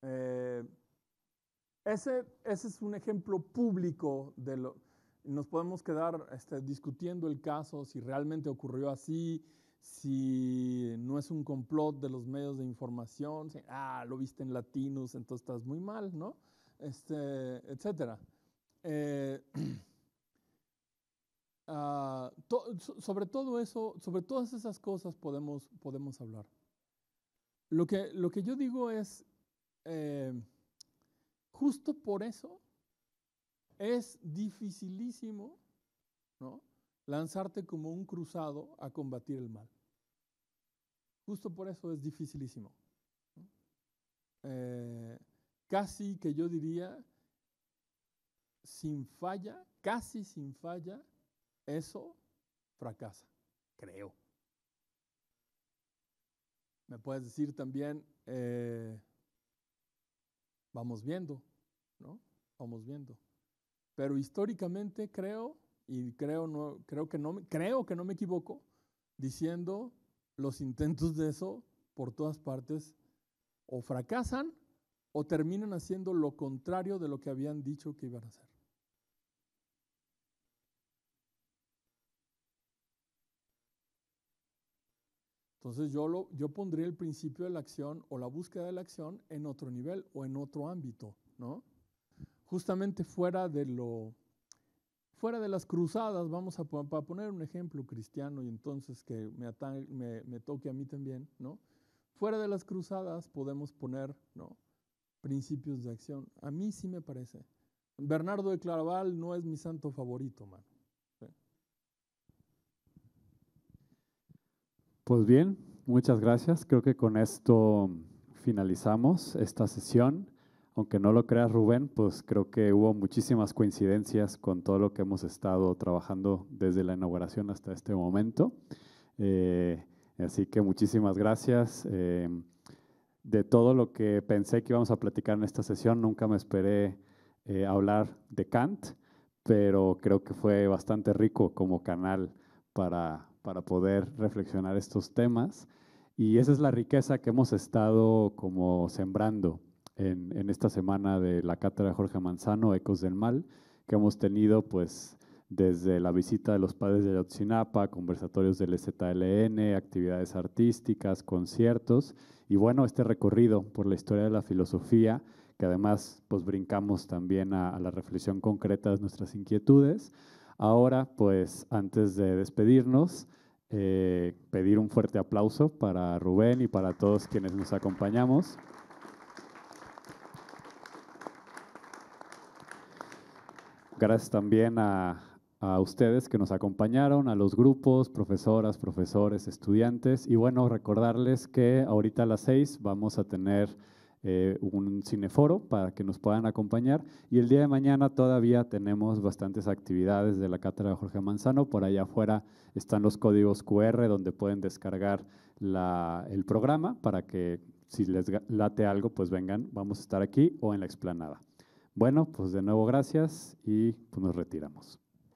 Eh, ese, ese, es un ejemplo público de lo... Nos podemos quedar este, discutiendo el caso, si realmente ocurrió así, si no es un complot de los medios de información, ah, lo viste en latinos, entonces estás muy mal, ¿no? este, eh, ah, sobre todo eso, sobre todas esas cosas podemos, podemos hablar. Lo que, lo que yo digo es, eh, justo por eso es dificilísimo lanzarte como un cruzado a combatir el mal. Justo por eso es dificilísimo. Eh, casi que yo diría, sin falla, casi sin falla, eso fracasa, creo. Me puedes decir también, eh, vamos viendo, ¿no? Vamos viendo. Pero históricamente creo, y creo, no, creo, que no, creo que no me equivoco, diciendo los intentos de eso por todas partes o fracasan o terminan haciendo lo contrario de lo que habían dicho que iban a hacer. Entonces yo, lo, yo pondría el principio de la acción o la búsqueda de la acción en otro nivel o en otro ámbito, ¿no? Justamente fuera de lo, fuera de las cruzadas, vamos a, poner un ejemplo cristiano y entonces que me, me, me toque a mí también, ¿no? Fuera de las cruzadas podemos poner, ¿no? principios de acción. A mí sí me parece. Bernardo de Claraval no es mi santo favorito, man. Pues bien, muchas gracias. Creo que con esto finalizamos esta sesión. Aunque no lo creas, Rubén, pues creo que hubo muchísimas coincidencias con todo lo que hemos estado trabajando desde la inauguración hasta este momento. Eh, así que muchísimas gracias. Eh, de todo lo que pensé que íbamos a platicar en esta sesión. Nunca me esperé eh, hablar de Kant, pero creo que fue bastante rico como canal para, para poder reflexionar estos temas. Y esa es la riqueza que hemos estado como sembrando en, esta semana de la cátedra Jorge Manzano, Ecos del Mal, que hemos tenido pues desde la visita de los padres de Ayotzinapa, conversatorios del ZLN, actividades artísticas, conciertos y bueno, este recorrido por la historia de la filosofía, que además pues brincamos también a, la reflexión concreta de nuestras inquietudes. Ahora, pues antes de despedirnos, eh, pedir un fuerte aplauso para Rubén y para todos quienes nos acompañamos. Gracias también a, a ustedes que nos acompañaron, a los grupos, profesoras, profesores, estudiantes. Y bueno, recordarles que ahorita a las seis vamos a tener eh, un cineforo para que nos puedan acompañar. Y el día de mañana todavía tenemos bastantes actividades de la cátedra de Jorge Manzano. Por allá afuera están los códigos QR donde pueden descargar el programa para que si les late algo, pues vengan, vamos a estar aquí o en la explanada. Bueno, pues de nuevo gracias y pues nos retiramos.